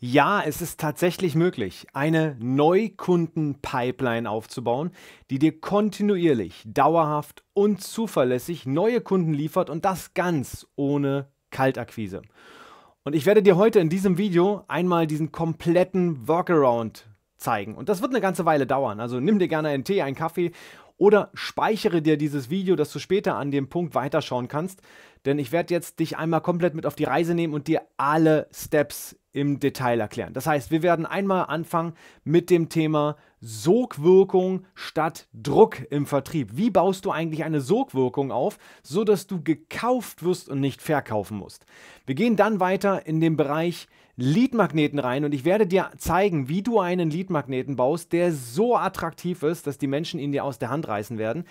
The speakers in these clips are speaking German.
Ja, es ist tatsächlich möglich, eine Neukunden-Pipeline aufzubauen, die dir kontinuierlich, dauerhaft und zuverlässig neue Kunden liefert und das ganz ohne Kaltakquise. Und ich werde dir heute in diesem Video einmal diesen kompletten Workaround zeigen. Und das wird eine ganze Weile dauern. Also nimm dir gerne einen Tee, einen Kaffee oder speichere dir dieses Video, dass du später an dem Punkt weiterschauen kannst. Denn ich werde jetzt dich einmal komplett mit auf die Reise nehmen und dir alle Steps im Detail erklären. Das heißt, wir werden einmal anfangen mit dem Thema Sogwirkung statt Druck im Vertrieb. Wie baust du eigentlich eine Sogwirkung auf, so dass du gekauft wirst und nicht verkaufen musst? Wir gehen dann weiter in den Bereich Leadmagneten rein und ich werde dir zeigen, wie du einen Leadmagneten baust, der so attraktiv ist, dass die Menschen ihn dir aus der Hand reißen werden.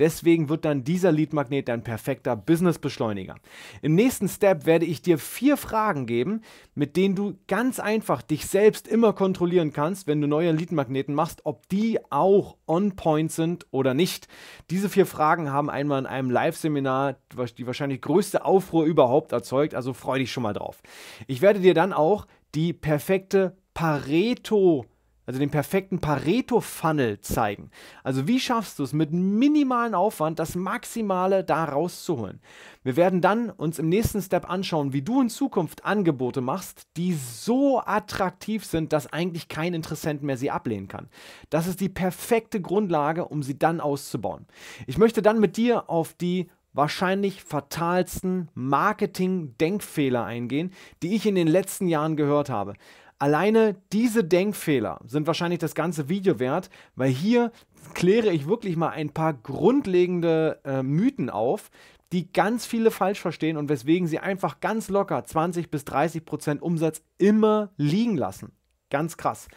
Deswegen wird dann dieser Leadmagnet dein perfekter Business-Beschleuniger. Im nächsten Step werde ich dir vier Fragen geben, mit denen du ganz einfach dich selbst immer kontrollieren kannst, wenn du neue Leadmagneten machst, ob die auch on-point sind oder nicht. Diese vier Fragen haben einmal in einem Live-Seminar die wahrscheinlich größte Aufruhr überhaupt erzeugt, also freu dich schon mal drauf. Ich werde dir dann auch die perfekte Pareto- also den perfekten Pareto-Funnel zeigen. Also wie schaffst du es mit minimalen Aufwand, das Maximale da rauszuholen? Wir werden dann uns im nächsten Step anschauen, wie du in Zukunft Angebote machst, die so attraktiv sind, dass eigentlich kein Interessent mehr sie ablehnen kann. Das ist die perfekte Grundlage, um sie dann auszubauen. Ich möchte dann mit dir auf die wahrscheinlich fatalsten Marketing-Denkfehler eingehen, die ich in den letzten Jahren gehört habe. Alleine diese Denkfehler sind wahrscheinlich das ganze Video wert, weil hier kläre ich wirklich mal ein paar grundlegende äh, Mythen auf, die ganz viele falsch verstehen und weswegen sie einfach ganz locker 20 bis 30 Prozent Umsatz immer liegen lassen. Ganz krass.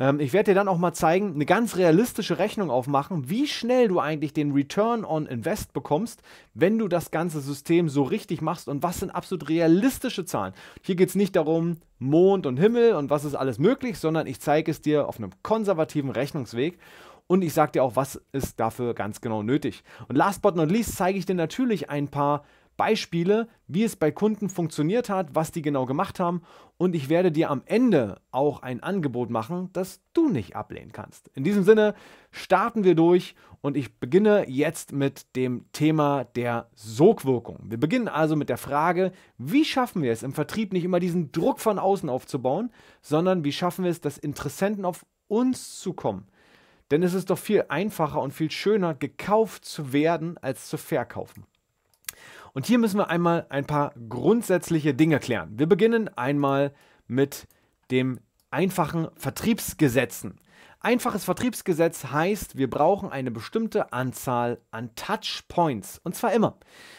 Ähm, ich werde dir dann auch mal zeigen, eine ganz realistische Rechnung aufmachen, wie schnell du eigentlich den Return on Invest bekommst, wenn du das ganze System so richtig machst und was sind absolut realistische Zahlen. Hier geht es nicht darum, Mond und Himmel und was ist alles möglich, sondern ich zeige es dir auf einem konservativen Rechnungsweg und ich sage dir auch, was ist dafür ganz genau nötig. Und last but not least zeige ich dir natürlich ein paar Beispiele, wie es bei Kunden funktioniert hat, was die genau gemacht haben und ich werde dir am Ende auch ein Angebot machen, das du nicht ablehnen kannst. In diesem Sinne starten wir durch und ich beginne jetzt mit dem Thema der Sogwirkung. Wir beginnen also mit der Frage, wie schaffen wir es im Vertrieb nicht immer diesen Druck von außen aufzubauen, sondern wie schaffen wir es, dass Interessenten auf uns zu kommen. Denn es ist doch viel einfacher und viel schöner, gekauft zu werden, als zu verkaufen. Und hier müssen wir einmal ein paar grundsätzliche Dinge klären. Wir beginnen einmal mit dem einfachen Vertriebsgesetzen. Einfaches Vertriebsgesetz heißt, wir brauchen eine bestimmte Anzahl an Touchpoints. Und zwar immer.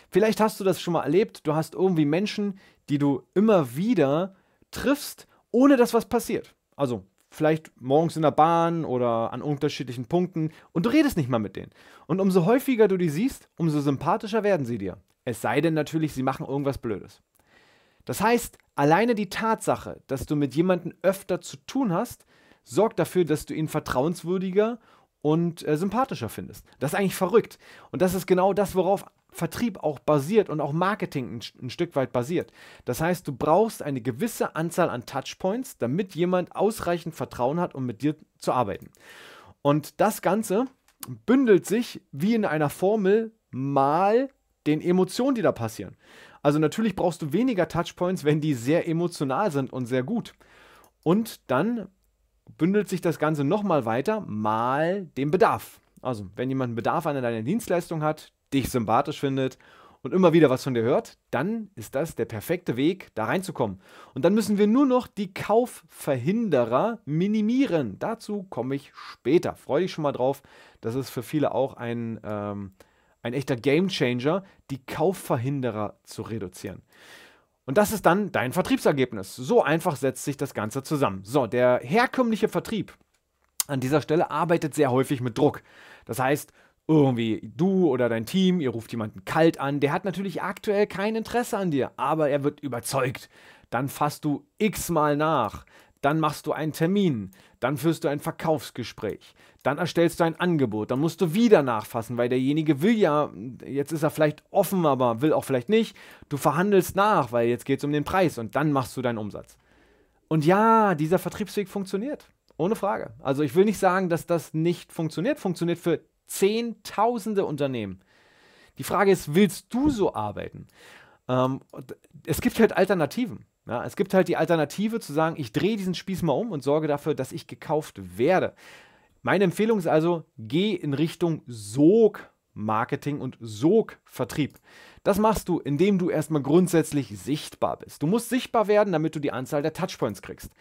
Vielleicht hast du das schon mal erlebt. Du hast irgendwie Menschen, die du immer wieder triffst, ohne dass was passiert. Also vielleicht morgens in der Bahn oder an unterschiedlichen Punkten und du redest nicht mal mit denen. Und umso häufiger du die siehst, umso sympathischer werden sie dir. Es sei denn natürlich, sie machen irgendwas Blödes. Das heißt, alleine die Tatsache, dass du mit jemandem öfter zu tun hast, sorgt dafür, dass du ihn vertrauenswürdiger und äh, sympathischer findest. Das ist eigentlich verrückt. Und das ist genau das, worauf Vertrieb auch basiert und auch Marketing ein, ein, Stück weit basiert. Das heißt, du brauchst eine gewisse Anzahl an Touchpoints, damit jemand ausreichend Vertrauen hat, um mit dir zu arbeiten. Und das Ganze bündelt sich wie in einer Formel mal den Emotionen, die da passieren. Also natürlich brauchst du weniger Touchpoints, wenn die sehr emotional sind und sehr gut. Und dann bündelt sich das Ganze nochmal weiter, mal den Bedarf. Also wenn jemand einen Bedarf an deiner Dienstleistung hat, dich sympathisch findet und immer wieder was von dir hört, dann ist das der perfekte Weg, da reinzukommen. Und dann müssen wir nur noch die Kaufverhinderer minimieren. Dazu komme ich später. Freue dich schon mal drauf. Das ist für viele auch ein... Ähm, ein echter Gamechanger, die Kaufverhinderer zu reduzieren. Und das ist dann dein Vertriebsergebnis. So einfach setzt sich das Ganze zusammen. So, der herkömmliche Vertrieb an dieser Stelle arbeitet sehr häufig mit Druck. Das heißt, irgendwie du oder dein Team, ihr ruft jemanden kalt an, der hat natürlich aktuell kein Interesse an dir, aber er wird überzeugt. Dann fasst du x-mal nach dann machst du einen Termin, dann führst du ein Verkaufsgespräch, dann erstellst du ein Angebot, dann musst du wieder nachfassen, weil derjenige will ja, jetzt ist er vielleicht offen, aber will auch vielleicht nicht. Du verhandelst nach, weil jetzt geht es um den Preis und dann machst du deinen Umsatz. Und ja, dieser Vertriebsweg funktioniert, ohne Frage. Also ich will nicht sagen, dass das nicht funktioniert, funktioniert für Zehntausende Unternehmen. Die Frage ist, willst du so arbeiten? Ähm, es gibt halt Alternativen. Ja, es gibt halt die Alternative zu sagen, ich drehe diesen Spieß mal um und sorge dafür, dass ich gekauft werde. Meine Empfehlung ist also, geh in Richtung Sog-Marketing und Sog-Vertrieb. Das machst du, indem du erstmal grundsätzlich sichtbar bist. Du musst sichtbar werden, damit du die Anzahl der Touchpoints kriegst.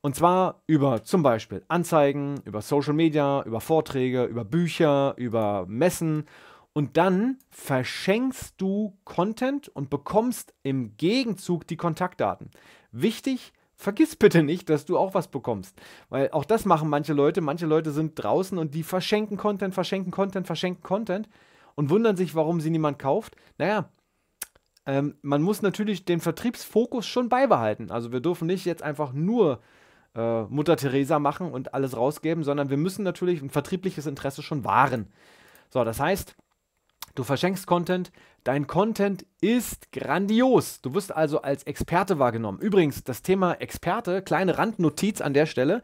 Und zwar über zum Beispiel Anzeigen, über Social Media, über Vorträge, über Bücher, über Messen und dann verschenkst du Content und bekommst im Gegenzug die Kontaktdaten. Wichtig, vergiss bitte nicht, dass du auch was bekommst. Weil auch das machen manche Leute. Manche Leute sind draußen und die verschenken Content, verschenken Content, verschenken Content und wundern sich, warum sie niemand kauft. Naja, ähm, man muss natürlich den Vertriebsfokus schon beibehalten. Also wir dürfen nicht jetzt einfach nur äh, Mutter Teresa machen und alles rausgeben, sondern wir müssen natürlich ein vertriebliches Interesse schon wahren. So, das heißt, Du verschenkst Content. Dein Content ist grandios. Du wirst also als Experte wahrgenommen. Übrigens, das Thema Experte, kleine Randnotiz an der Stelle.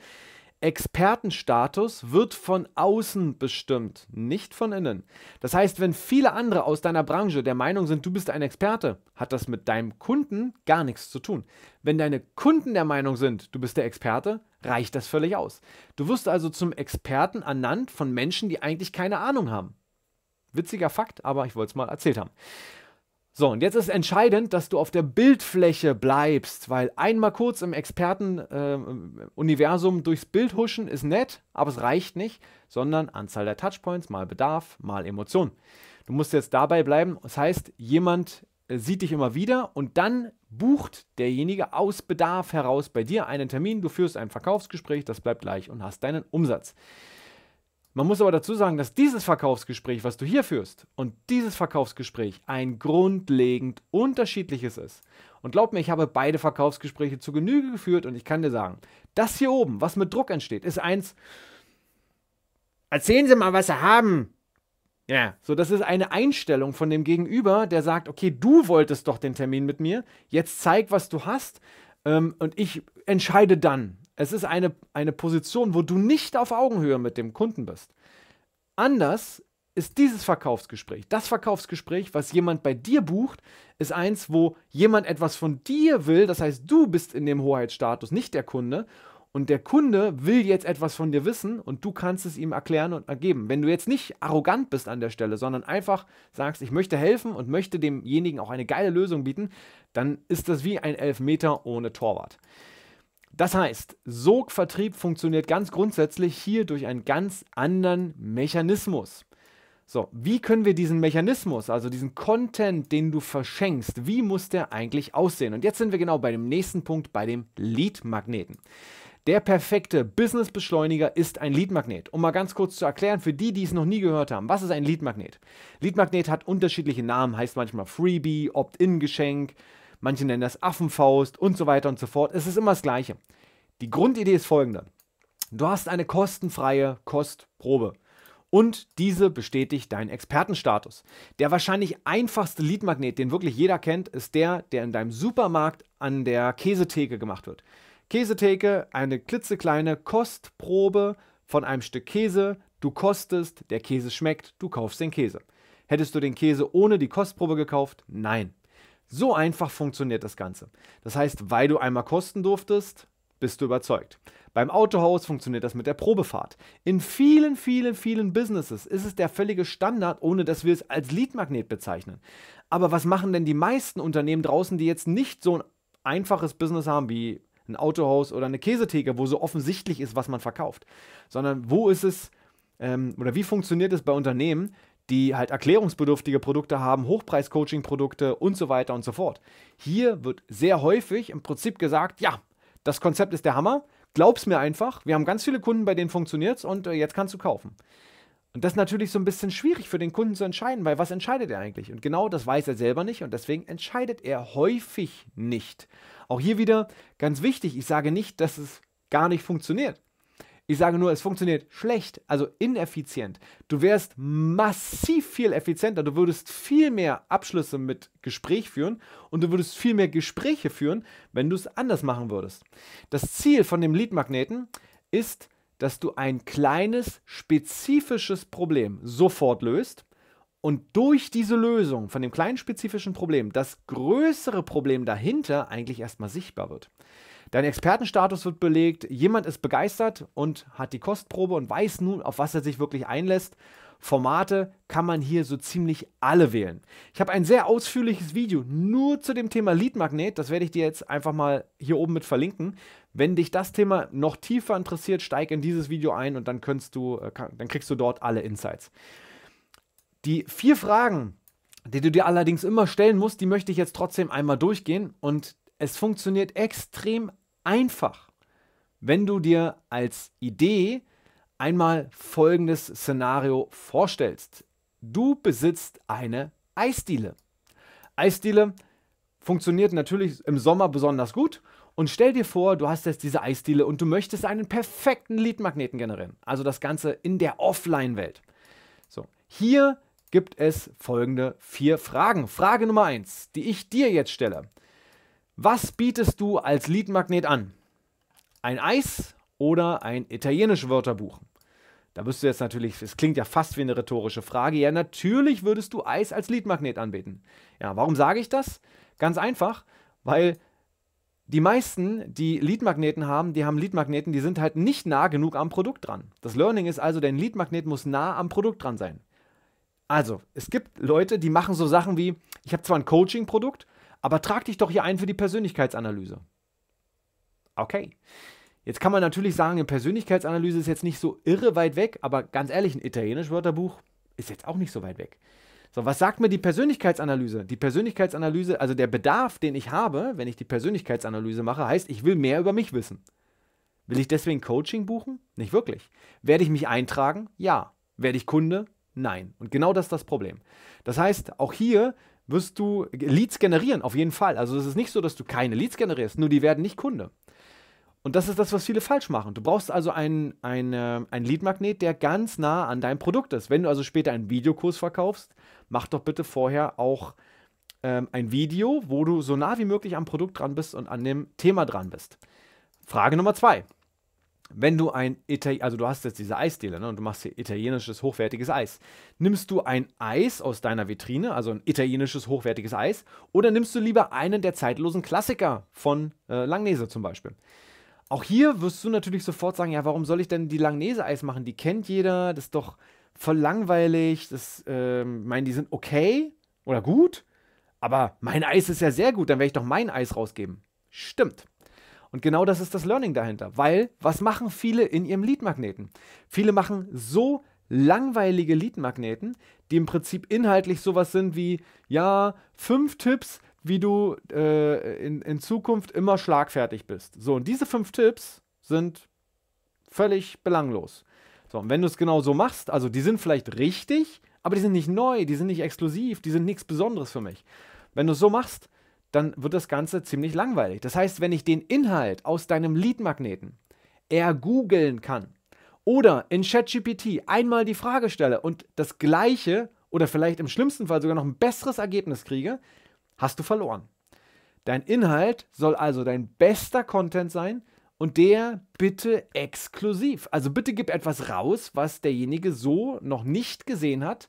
Expertenstatus wird von außen bestimmt, nicht von innen. Das heißt, wenn viele andere aus deiner Branche der Meinung sind, du bist ein Experte, hat das mit deinem Kunden gar nichts zu tun. Wenn deine Kunden der Meinung sind, du bist der Experte, reicht das völlig aus. Du wirst also zum Experten ernannt von Menschen, die eigentlich keine Ahnung haben. Witziger Fakt, aber ich wollte es mal erzählt haben. So, und jetzt ist entscheidend, dass du auf der Bildfläche bleibst, weil einmal kurz im Expertenuniversum äh, durchs Bild huschen ist nett, aber es reicht nicht, sondern Anzahl der Touchpoints mal Bedarf mal Emotion. Du musst jetzt dabei bleiben. Das heißt, jemand äh, sieht dich immer wieder und dann bucht derjenige aus Bedarf heraus bei dir einen Termin. Du führst ein Verkaufsgespräch, das bleibt gleich und hast deinen Umsatz. Man muss aber dazu sagen, dass dieses Verkaufsgespräch, was du hier führst, und dieses Verkaufsgespräch ein grundlegend unterschiedliches ist. Und glaub mir, ich habe beide Verkaufsgespräche zu Genüge geführt und ich kann dir sagen, das hier oben, was mit Druck entsteht, ist eins. Erzählen Sie mal, was Sie haben. Ja, so das ist eine Einstellung von dem Gegenüber, der sagt, okay, du wolltest doch den Termin mit mir, jetzt zeig, was du hast ähm, und ich entscheide dann. Es ist eine, eine Position, wo du nicht auf Augenhöhe mit dem Kunden bist. Anders ist dieses Verkaufsgespräch. Das Verkaufsgespräch, was jemand bei dir bucht, ist eins, wo jemand etwas von dir will. Das heißt, du bist in dem Hoheitsstatus, nicht der Kunde. Und der Kunde will jetzt etwas von dir wissen und du kannst es ihm erklären und ergeben. Wenn du jetzt nicht arrogant bist an der Stelle, sondern einfach sagst, ich möchte helfen und möchte demjenigen auch eine geile Lösung bieten, dann ist das wie ein Elfmeter ohne Torwart. Das heißt, Sogvertrieb funktioniert ganz grundsätzlich hier durch einen ganz anderen Mechanismus. So, wie können wir diesen Mechanismus, also diesen Content, den du verschenkst, wie muss der eigentlich aussehen? Und jetzt sind wir genau bei dem nächsten Punkt, bei dem Lead-Magneten. Der perfekte Business-Beschleuniger ist ein Lead-Magnet. Um mal ganz kurz zu erklären, für die, die es noch nie gehört haben, was ist ein Lead-Magnet? Lead-Magnet hat unterschiedliche Namen, heißt manchmal Freebie, Opt-in-Geschenk, manche nennen das Affenfaust und so weiter und so fort. Es ist immer das Gleiche. Die Grundidee ist folgende. Du hast eine kostenfreie Kostprobe. Und diese bestätigt deinen Expertenstatus. Der wahrscheinlich einfachste Leadmagnet, den wirklich jeder kennt, ist der, der in deinem Supermarkt an der Käsetheke gemacht wird. Käsetheke, eine klitzekleine Kostprobe von einem Stück Käse. Du kostest, der Käse schmeckt, du kaufst den Käse. Hättest du den Käse ohne die Kostprobe gekauft? Nein. So einfach funktioniert das Ganze. Das heißt, weil du einmal kosten durftest, bist du überzeugt. Beim Autohaus funktioniert das mit der Probefahrt. In vielen, vielen, vielen Businesses ist es der völlige Standard, ohne dass wir es als Leadmagnet bezeichnen. Aber was machen denn die meisten Unternehmen draußen, die jetzt nicht so ein einfaches Business haben wie ein Autohaus oder eine Käsetheke, wo so offensichtlich ist, was man verkauft, sondern wo ist es ähm, oder wie funktioniert es bei Unternehmen, die halt erklärungsbedürftige Produkte haben, Hochpreis-Coaching-Produkte und so weiter und so fort. Hier wird sehr häufig im Prinzip gesagt, ja, das Konzept ist der Hammer, glaub's mir einfach, wir haben ganz viele Kunden, bei denen funktioniert's und äh, jetzt kannst du kaufen. Und das ist natürlich so ein bisschen schwierig für den Kunden zu entscheiden, weil was entscheidet er eigentlich? Und genau das weiß er selber nicht und deswegen entscheidet er häufig nicht. Auch hier wieder ganz wichtig, ich sage nicht, dass es gar nicht funktioniert. Ich sage nur, es funktioniert schlecht, also ineffizient. Du wärst massiv viel effizienter, du würdest viel mehr Abschlüsse mit Gespräch führen und du würdest viel mehr Gespräche führen, wenn du es anders machen würdest. Das Ziel von dem Leadmagneten ist, dass du ein kleines, spezifisches Problem sofort löst und durch diese Lösung von dem kleinen spezifischen Problem das größere Problem dahinter eigentlich erstmal sichtbar wird. Dein Expertenstatus wird belegt, jemand ist begeistert und hat die Kostprobe und weiß nun, auf was er sich wirklich einlässt. Formate kann man hier so ziemlich alle wählen. Ich habe ein sehr ausführliches Video nur zu dem Thema Lead Magnet, das werde ich dir jetzt einfach mal hier oben mit verlinken. Wenn dich das Thema noch tiefer interessiert, steig in dieses Video ein und dann, du, äh, dann kriegst du dort alle Insights. Die vier Fragen, die du dir allerdings immer stellen musst, die möchte ich jetzt trotzdem einmal durchgehen und es funktioniert extrem einfach, wenn du dir als Idee einmal folgendes Szenario vorstellst. Du besitzt eine Eisdiele. Eisdiele funktioniert natürlich im Sommer besonders gut. Und stell dir vor, du hast jetzt diese Eisdiele und du möchtest einen perfekten Leadmagneten generieren. Also das Ganze in der Offline-Welt. So, hier gibt es folgende vier Fragen. Frage Nummer eins, die ich dir jetzt stelle. Was bietest du als Leadmagnet an? Ein Eis oder ein italienisches Wörterbuch? Da wirst du jetzt natürlich, es klingt ja fast wie eine rhetorische Frage. Ja, natürlich würdest du Eis als Leadmagnet anbieten. Ja, warum sage ich das? Ganz einfach, weil die meisten, die Leadmagneten haben, die haben Leadmagneten, die sind halt nicht nah genug am Produkt dran. Das Learning ist also, dein Leadmagnet muss nah am Produkt dran sein. Also, es gibt Leute, die machen so Sachen wie, ich habe zwar ein Coaching-Produkt aber trag dich doch hier ein für die Persönlichkeitsanalyse. Okay. Jetzt kann man natürlich sagen, eine Persönlichkeitsanalyse ist jetzt nicht so irre weit weg, aber ganz ehrlich, ein italienisch Wörterbuch ist jetzt auch nicht so weit weg. So, was sagt mir die Persönlichkeitsanalyse? Die Persönlichkeitsanalyse, also der Bedarf, den ich habe, wenn ich die Persönlichkeitsanalyse mache, heißt, ich will mehr über mich wissen. Will ich deswegen Coaching buchen? Nicht wirklich. Werde ich mich eintragen? Ja. Werde ich Kunde? Nein. Und genau das ist das Problem. Das heißt, auch hier wirst du Leads generieren, auf jeden Fall. Also es ist nicht so, dass du keine Leads generierst, nur die werden nicht Kunde. Und das ist das, was viele falsch machen. Du brauchst also einen, einen, einen Lead-Magnet, der ganz nah an deinem Produkt ist. Wenn du also später einen Videokurs verkaufst, mach doch bitte vorher auch ähm, ein Video, wo du so nah wie möglich am Produkt dran bist und an dem Thema dran bist. Frage Nummer zwei wenn du ein Itali also du hast jetzt diese Eisdealer ne, und du machst hier italienisches hochwertiges Eis. Nimmst du ein Eis aus deiner Vitrine, also ein italienisches hochwertiges Eis, oder nimmst du lieber einen der zeitlosen Klassiker von äh, Langnese zum Beispiel? Auch hier wirst du natürlich sofort sagen, ja, warum soll ich denn die Langnese-Eis machen? Die kennt jeder, das ist doch voll langweilig. Das, äh, ähm, meinen, die sind okay oder gut, aber mein Eis ist ja sehr gut, dann werde ich doch mein Eis rausgeben. Stimmt. Und genau das ist das Learning dahinter. Weil, was machen viele in ihrem Leadmagneten? Viele machen so langweilige Leadmagneten, die im Prinzip inhaltlich sowas sind wie, ja, fünf Tipps, wie du äh, in, in Zukunft immer schlagfertig bist. So, und diese fünf Tipps sind völlig belanglos. So, und wenn du es genau so machst, also die sind vielleicht richtig, aber die sind nicht neu, die sind nicht exklusiv, die sind nichts Besonderes für mich. Wenn du es so machst, dann wird das Ganze ziemlich langweilig. Das heißt, wenn ich den Inhalt aus deinem Leadmagneten magneten ergoogeln kann oder in ChatGPT einmal die Frage stelle und das gleiche oder vielleicht im schlimmsten Fall sogar noch ein besseres Ergebnis kriege, hast du verloren. Dein Inhalt soll also dein bester Content sein und der bitte exklusiv. Also bitte gib etwas raus, was derjenige so noch nicht gesehen hat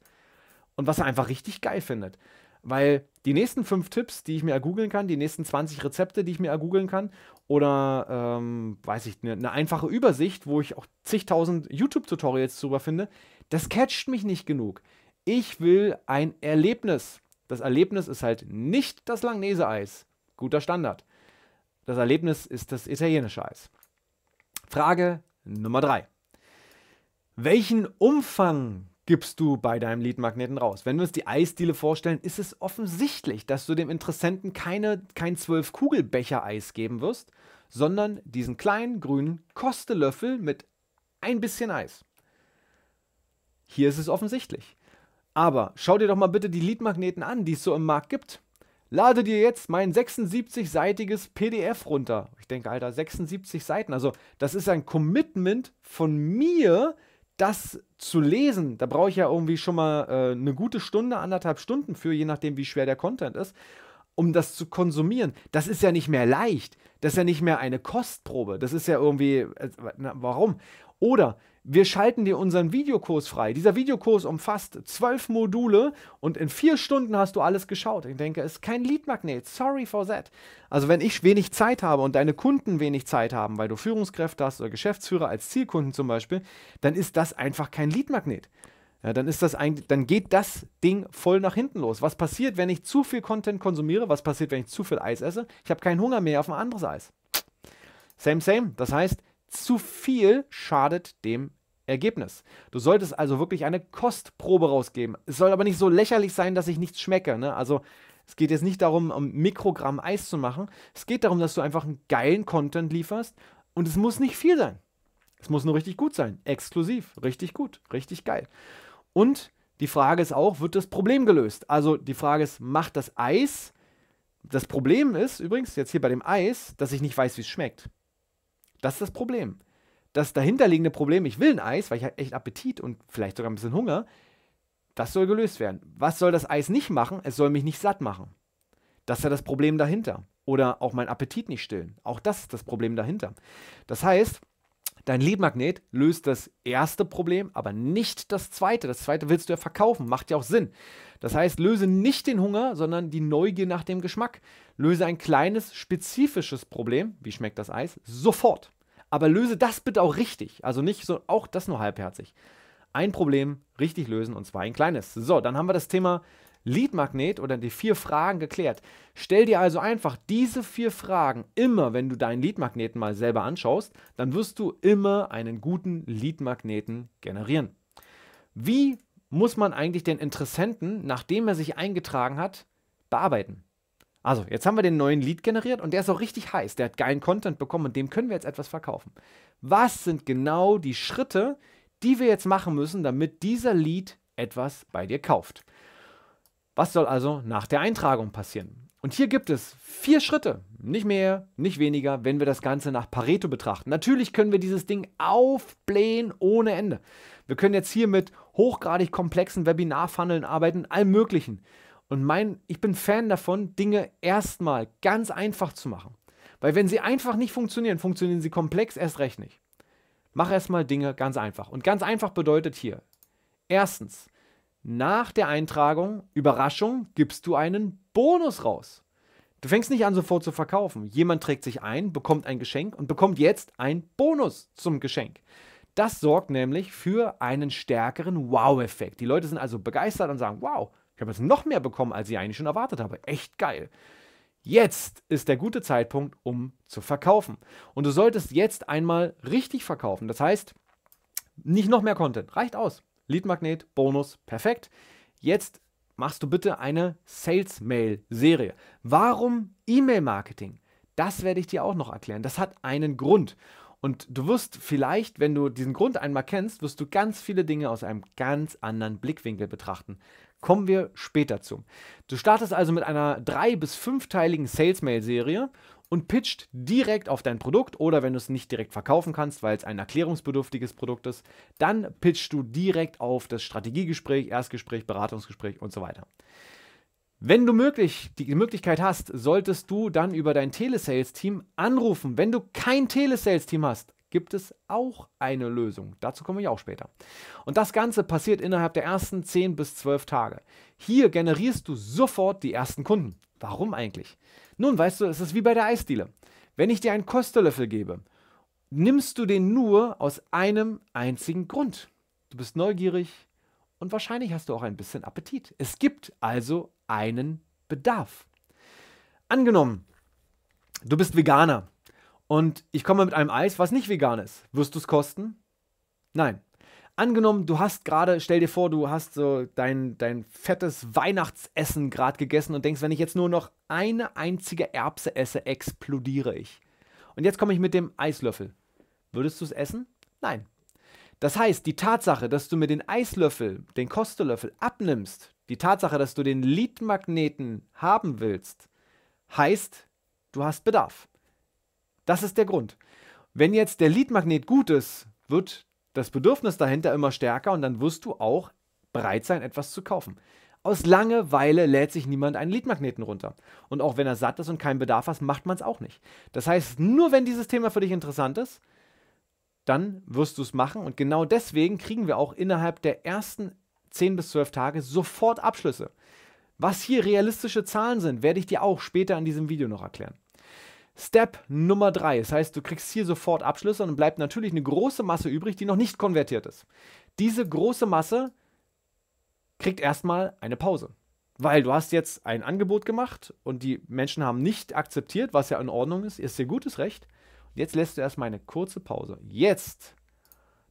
und was er einfach richtig geil findet weil die nächsten fünf Tipps, die ich mir ergoogeln kann, die nächsten 20 Rezepte, die ich mir ergoogeln kann, oder ähm, weiß ich, ne, eine ne einfache Übersicht, wo ich auch zigtausend YouTube-Tutorials drüber finde, das catcht mich nicht genug. Ich will ein Erlebnis. Das Erlebnis ist halt nicht das Langnese-Eis. Guter Standard. Das Erlebnis ist das italienische Eis. Frage Nummer drei. Welchen Umfang gibst du bei deinem Leadmagneten raus. Wenn wir uns die Eisdiele vorstellen, ist es offensichtlich, dass du dem Interessenten keine, kein zwölf Kugelbecher Eis geben wirst, sondern diesen kleinen grünen Kostelöffel mit ein bisschen Eis. Hier ist es offensichtlich. Aber schau dir doch mal bitte die Leadmagneten an, die es so im Markt gibt. Lade dir jetzt mein 76-seitiges PDF runter. Ich denke, Alter, 76 Seiten. Also, das ist ein Commitment von mir, das zu lesen, da brauche ich ja irgendwie schon mal äh, eine gute Stunde, anderthalb Stunden für, je nachdem, wie schwer der Content ist, um das zu konsumieren. Das ist ja nicht mehr leicht. Das ist ja nicht mehr eine Kostprobe. Das ist ja irgendwie, äh, na, warum? Oder wir schalten dir unseren Videokurs frei. Dieser Videokurs umfasst zwölf Module und in vier Stunden hast du alles geschaut. Ich denke, es ist kein Leadmagnet. Sorry for that. Also wenn ich wenig Zeit habe und deine Kunden wenig Zeit haben, weil du Führungskräfte hast oder Geschäftsführer als Zielkunden zum Beispiel, dann ist das einfach kein Leadmagnet. Ja, dann ist das eigentlich, dann geht das Ding voll nach hinten los. Was passiert, wenn ich zu viel Content konsumiere? Was passiert, wenn ich zu viel Eis esse? Ich habe keinen Hunger mehr auf ein anderes Eis. Same, same. Das heißt, zu viel schadet dem Ergebnis. Du solltest also wirklich eine Kostprobe rausgeben. Es soll aber nicht so lächerlich sein, dass ich nichts schmecke. Ne? Also es geht jetzt nicht darum, um Mikrogramm Eis zu machen. Es geht darum, dass du einfach einen geilen Content lieferst und es muss nicht viel sein. Es muss nur richtig gut sein. Exklusiv. Richtig gut. Richtig geil. Und die Frage ist auch, wird das Problem gelöst? Also die Frage ist, macht das Eis? Das Problem ist übrigens jetzt hier bei dem Eis, dass ich nicht weiß, wie es schmeckt. Das ist das Problem das dahinterliegende Problem, ich will ein Eis, weil ich habe echt Appetit und vielleicht sogar ein bisschen Hunger, das soll gelöst werden. Was soll das Eis nicht machen? Es soll mich nicht satt machen. Das ist ja das Problem dahinter. Oder auch mein Appetit nicht stillen. Auch das ist das Problem dahinter. Das heißt, dein Leadmagnet löst das erste Problem, aber nicht das zweite. Das zweite willst du ja verkaufen, macht ja auch Sinn. Das heißt, löse nicht den Hunger, sondern die Neugier nach dem Geschmack. Löse ein kleines, spezifisches Problem, wie schmeckt das Eis, sofort aber löse das bitte auch richtig. Also nicht so, auch das nur halbherzig. Ein Problem richtig lösen und zwar ein kleines. So, dann haben wir das Thema Leadmagnet oder die vier Fragen geklärt. Stell dir also einfach diese vier Fragen immer, wenn du deinen Leadmagneten mal selber anschaust, dann wirst du immer einen guten Leadmagneten generieren. Wie muss man eigentlich den Interessenten, nachdem er sich eingetragen hat, bearbeiten? Also, jetzt haben wir den neuen Lead generiert und der ist auch richtig heiß. Der hat geilen Content bekommen und dem können wir jetzt etwas verkaufen. Was sind genau die Schritte, die wir jetzt machen müssen, damit dieser Lead etwas bei dir kauft? Was soll also nach der Eintragung passieren? Und hier gibt es vier Schritte, nicht mehr, nicht weniger, wenn wir das Ganze nach Pareto betrachten. Natürlich können wir dieses Ding aufblähen ohne Ende. Wir können jetzt hier mit hochgradig komplexen Webinar-Funneln arbeiten, allem Möglichen. Und mein, ich bin Fan davon, Dinge erstmal ganz einfach zu machen. Weil wenn sie einfach nicht funktionieren, funktionieren sie komplex erst recht nicht. Mach erstmal Dinge ganz einfach. Und ganz einfach bedeutet hier, erstens, nach der Eintragung, Überraschung, gibst du einen Bonus raus. Du fängst nicht an, sofort zu verkaufen. Jemand trägt sich ein, bekommt ein Geschenk und bekommt jetzt einen Bonus zum Geschenk. Das sorgt nämlich für einen stärkeren Wow-Effekt. Die Leute sind also begeistert und sagen, wow, ich habe jetzt noch mehr bekommen, als ich eigentlich schon erwartet habe. Echt geil. Jetzt ist der gute Zeitpunkt, um zu verkaufen. Und du solltest jetzt einmal richtig verkaufen. Das heißt, nicht noch mehr Content. Reicht aus. Leadmagnet, Bonus, perfekt. Jetzt machst du bitte eine Sales-Mail-Serie. Warum E-Mail-Marketing? Das werde ich dir auch noch erklären. Das hat einen Grund. Und du wirst vielleicht, wenn du diesen Grund einmal kennst, wirst du ganz viele Dinge aus einem ganz anderen Blickwinkel betrachten. Kommen wir später zu. Du startest also mit einer drei- bis fünfteiligen Sales-Mail-Serie und pitcht direkt auf dein Produkt oder wenn du es nicht direkt verkaufen kannst, weil es ein erklärungsbedürftiges Produkt ist, dann pitchst du direkt auf das Strategiegespräch, Erstgespräch, Beratungsgespräch und so weiter. Wenn du möglich, die Möglichkeit hast, solltest du dann über dein Telesales-Team anrufen. Wenn du kein Telesales-Team hast, gibt es auch eine Lösung. Dazu komme ich auch später. Und das Ganze passiert innerhalb der ersten 10 bis 12 Tage. Hier generierst du sofort die ersten Kunden. Warum eigentlich? Nun, weißt du, es ist wie bei der Eisdiele. Wenn ich dir einen Kostelöffel gebe, nimmst du den nur aus einem einzigen Grund. Du bist neugierig und wahrscheinlich hast du auch ein bisschen Appetit. Es gibt also einen Bedarf. Angenommen, du bist Veganer und ich komme mit einem Eis, was nicht vegan ist. Wirst du es kosten? Nein. Angenommen, du hast gerade, stell dir vor, du hast so dein, dein fettes Weihnachtsessen gerade gegessen und denkst, wenn ich jetzt nur noch eine einzige Erbse esse, explodiere ich. Und jetzt komme ich mit dem Eislöffel. Würdest du es essen? Nein. Das heißt, die Tatsache, dass du mir den Eislöffel, den Kostelöffel abnimmst, die Tatsache, dass du den Lidmagneten haben willst, heißt, du hast Bedarf. Das ist der Grund. Wenn jetzt der Leadmagnet gut ist, wird das Bedürfnis dahinter immer stärker und dann wirst du auch bereit sein, etwas zu kaufen. Aus Langeweile lädt sich niemand einen Leadmagneten runter. Und auch wenn er satt ist und keinen Bedarf hat, macht man es auch nicht. Das heißt, nur wenn dieses Thema für dich interessant ist, dann wirst du es machen. Und genau deswegen kriegen wir auch innerhalb der ersten 10 bis 12 Tage sofort Abschlüsse. Was hier realistische Zahlen sind, werde ich dir auch später in diesem Video noch erklären. Step Nummer 3. Das heißt, du kriegst hier sofort Abschlüsse und bleibt natürlich eine große Masse übrig, die noch nicht konvertiert ist. Diese große Masse kriegt erstmal eine Pause. Weil du hast jetzt ein Angebot gemacht und die Menschen haben nicht akzeptiert, was ja in Ordnung ist, ist ihr gutes Recht. Und jetzt lässt du erstmal eine kurze Pause. Jetzt,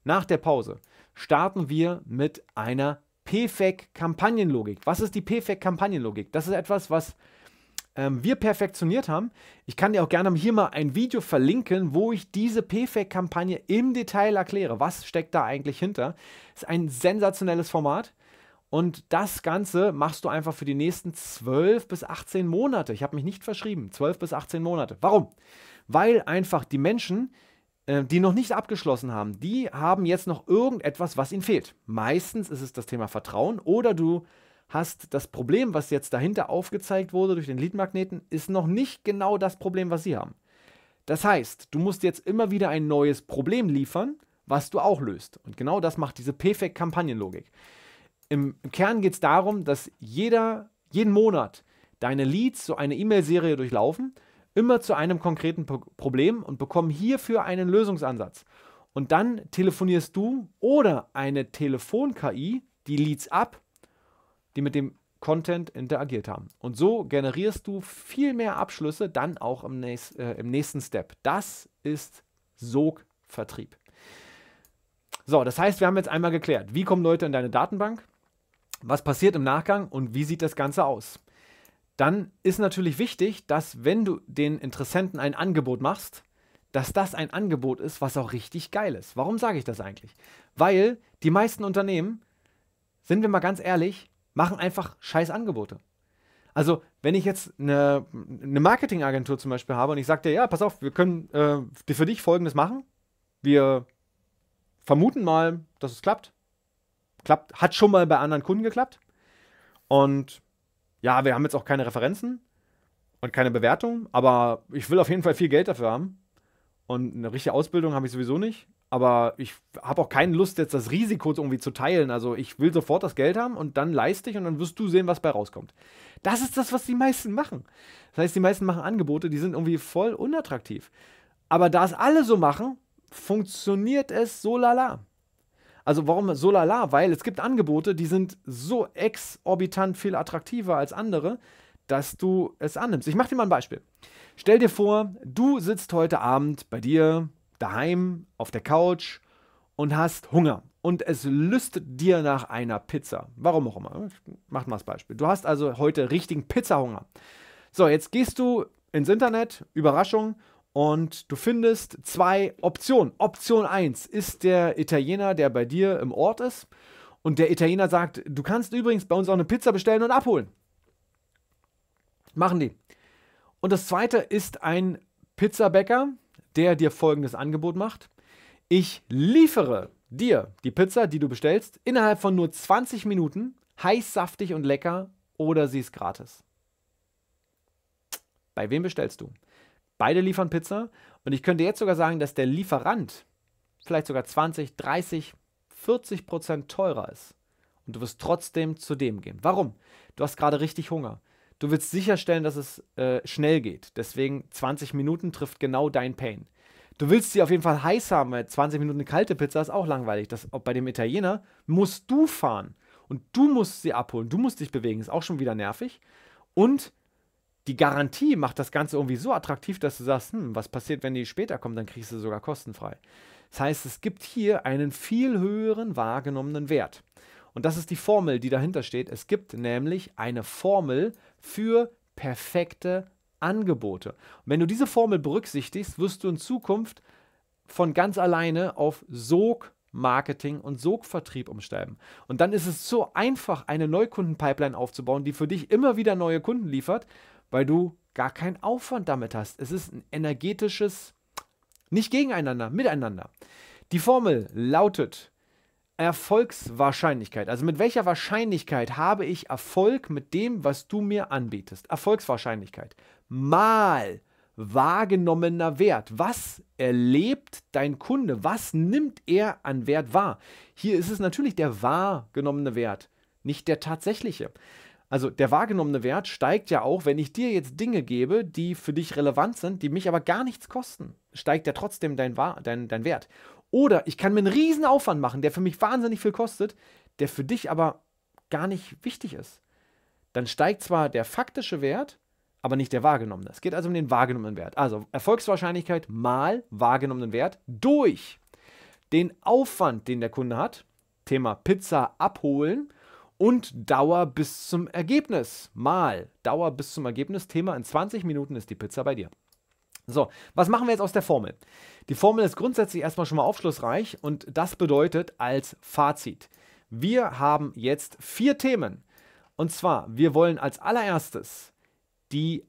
nach der Pause, starten wir mit einer pfec kampagnenlogik Was ist die pfec kampagnenlogik Das ist etwas, was ähm, wir perfektioniert haben. Ich kann dir auch gerne hier mal ein Video verlinken, wo ich diese PFAC-Kampagne im Detail erkläre. Was steckt da eigentlich hinter? Ist ein sensationelles Format. Und das Ganze machst du einfach für die nächsten 12 bis 18 Monate. Ich habe mich nicht verschrieben. 12 bis 18 Monate. Warum? Weil einfach die Menschen, äh, die noch nicht abgeschlossen haben, die haben jetzt noch irgendetwas, was ihnen fehlt. Meistens ist es das Thema Vertrauen oder du hast, das Problem, was jetzt dahinter aufgezeigt wurde durch den Leadmagneten, ist noch nicht genau das Problem, was sie haben. Das heißt, du musst jetzt immer wieder ein neues Problem liefern, was du auch löst. Und genau das macht diese PFAC-Kampagnenlogik. Im, Kern geht es darum, dass jeder, jeden Monat deine Leads so eine E-Mail-Serie durchlaufen, immer zu einem konkreten Problem und bekommen hierfür einen Lösungsansatz. Und dann telefonierst du oder eine Telefon-KI die Leads ab die mit dem Content interagiert haben. Und so generierst du viel mehr Abschlüsse dann auch im, nächst, äh, im nächsten Step. Das ist Sogvertrieb. So, das heißt, wir haben jetzt einmal geklärt, wie kommen Leute in deine Datenbank, was passiert im Nachgang und wie sieht das Ganze aus. Dann ist natürlich wichtig, dass wenn du den Interessenten ein Angebot machst, dass das ein Angebot ist, was auch richtig geil ist. Warum sage ich das eigentlich? Weil die meisten Unternehmen, sind wir mal ganz ehrlich, machen einfach scheiß Angebote. Also, wenn ich jetzt eine, eine Marketingagentur zum Beispiel habe und ich sage dir, ja, pass auf, wir können äh, für dich folgendes machen. Wir vermuten mal, dass es klappt. Klappt, hat schon mal bei anderen Kunden geklappt. Und ja, wir haben jetzt auch keine Referenzen und keine Bewertung, aber ich will auf jeden Fall viel Geld dafür haben. Und eine richtige Ausbildung habe ich sowieso nicht aber ich habe auch keine Lust, jetzt das Risiko irgendwie zu teilen. Also ich will sofort das Geld haben und dann leiste ich und dann wirst du sehen, was bei rauskommt. Das ist das, was die meisten machen. Das heißt, die meisten machen Angebote, die sind irgendwie voll unattraktiv. Aber da es alle so machen, funktioniert es so lala. Also warum so lala? Weil es gibt Angebote, die sind so exorbitant viel attraktiver als andere, dass du es annimmst. Ich mache dir mal ein Beispiel. Stell dir vor, du sitzt heute Abend bei dir daheim auf der Couch und hast Hunger und es lüstet dir nach einer Pizza. Warum auch immer. Mach mal das Beispiel. Du hast also heute richtigen Pizzahunger. So, jetzt gehst du ins Internet, Überraschung, und du findest zwei Optionen. Option 1 ist der Italiener, der bei dir im Ort ist. Und der Italiener sagt, du kannst übrigens bei uns auch eine Pizza bestellen und abholen. Machen die. Und das zweite ist ein Pizzabäcker, der dir folgendes Angebot macht. Ich liefere dir die Pizza, die du bestellst, innerhalb von nur 20 Minuten, heiß, saftig und lecker oder sie ist gratis. Bei wem bestellst du? Beide liefern Pizza und ich könnte jetzt sogar sagen, dass der Lieferant vielleicht sogar 20, 30, 40 Prozent teurer ist. Und du wirst trotzdem zu dem gehen. Warum? Du hast gerade richtig Hunger. Du willst sicherstellen, dass es äh, schnell geht. Deswegen 20 Minuten trifft genau dein Pain. Du willst sie auf jeden Fall heiß haben, weil 20 Minuten eine kalte Pizza ist auch langweilig. Das, bei dem Italiener musst du fahren und du musst sie abholen, du musst dich bewegen, ist auch schon wieder nervig. Und die Garantie macht das Ganze irgendwie so attraktiv, dass du sagst, hm, was passiert, wenn die später kommen, dann kriegst du sie sogar kostenfrei. Das heißt, es gibt hier einen viel höheren wahrgenommenen Wert. Und das ist die Formel, die dahinter steht. Es gibt nämlich eine Formel für perfekte Angebote. Und wenn du diese Formel berücksichtigst, wirst du in Zukunft von ganz alleine auf Sog Marketing und Sogvertrieb umsteigen. Und dann ist es so einfach, eine Neukundenpipeline aufzubauen, die für dich immer wieder neue Kunden liefert, weil du gar keinen Aufwand damit hast. Es ist ein energetisches, nicht gegeneinander, miteinander. Die Formel lautet Erfolgswahrscheinlichkeit. Also mit welcher Wahrscheinlichkeit habe ich Erfolg mit dem, was du mir anbietest? Erfolgswahrscheinlichkeit. Mal wahrgenommener Wert. Was erlebt dein Kunde? Was nimmt er an Wert wahr? Hier ist es natürlich der wahrgenommene Wert, nicht der tatsächliche. Also der wahrgenommene Wert steigt ja auch, wenn ich dir jetzt Dinge gebe, die für dich relevant sind, die mich aber gar nichts kosten, steigt ja trotzdem dein, dein, dein Wert. Oder ich kann mir einen riesen Aufwand machen, der für mich wahnsinnig viel kostet, der für dich aber gar nicht wichtig ist. Dann steigt zwar der faktische Wert, aber nicht der wahrgenommene. Es geht also um den wahrgenommenen Wert. Also Erfolgswahrscheinlichkeit mal wahrgenommenen Wert durch den Aufwand, den der Kunde hat, Thema Pizza abholen und Dauer bis zum Ergebnis mal Dauer bis zum Ergebnis, Thema in 20 Minuten ist die Pizza bei dir. So, was machen wir jetzt aus der Formel? Die Formel ist grundsätzlich erstmal schon mal aufschlussreich und das bedeutet als Fazit, wir haben jetzt vier Themen. Und zwar, wir wollen als allererstes die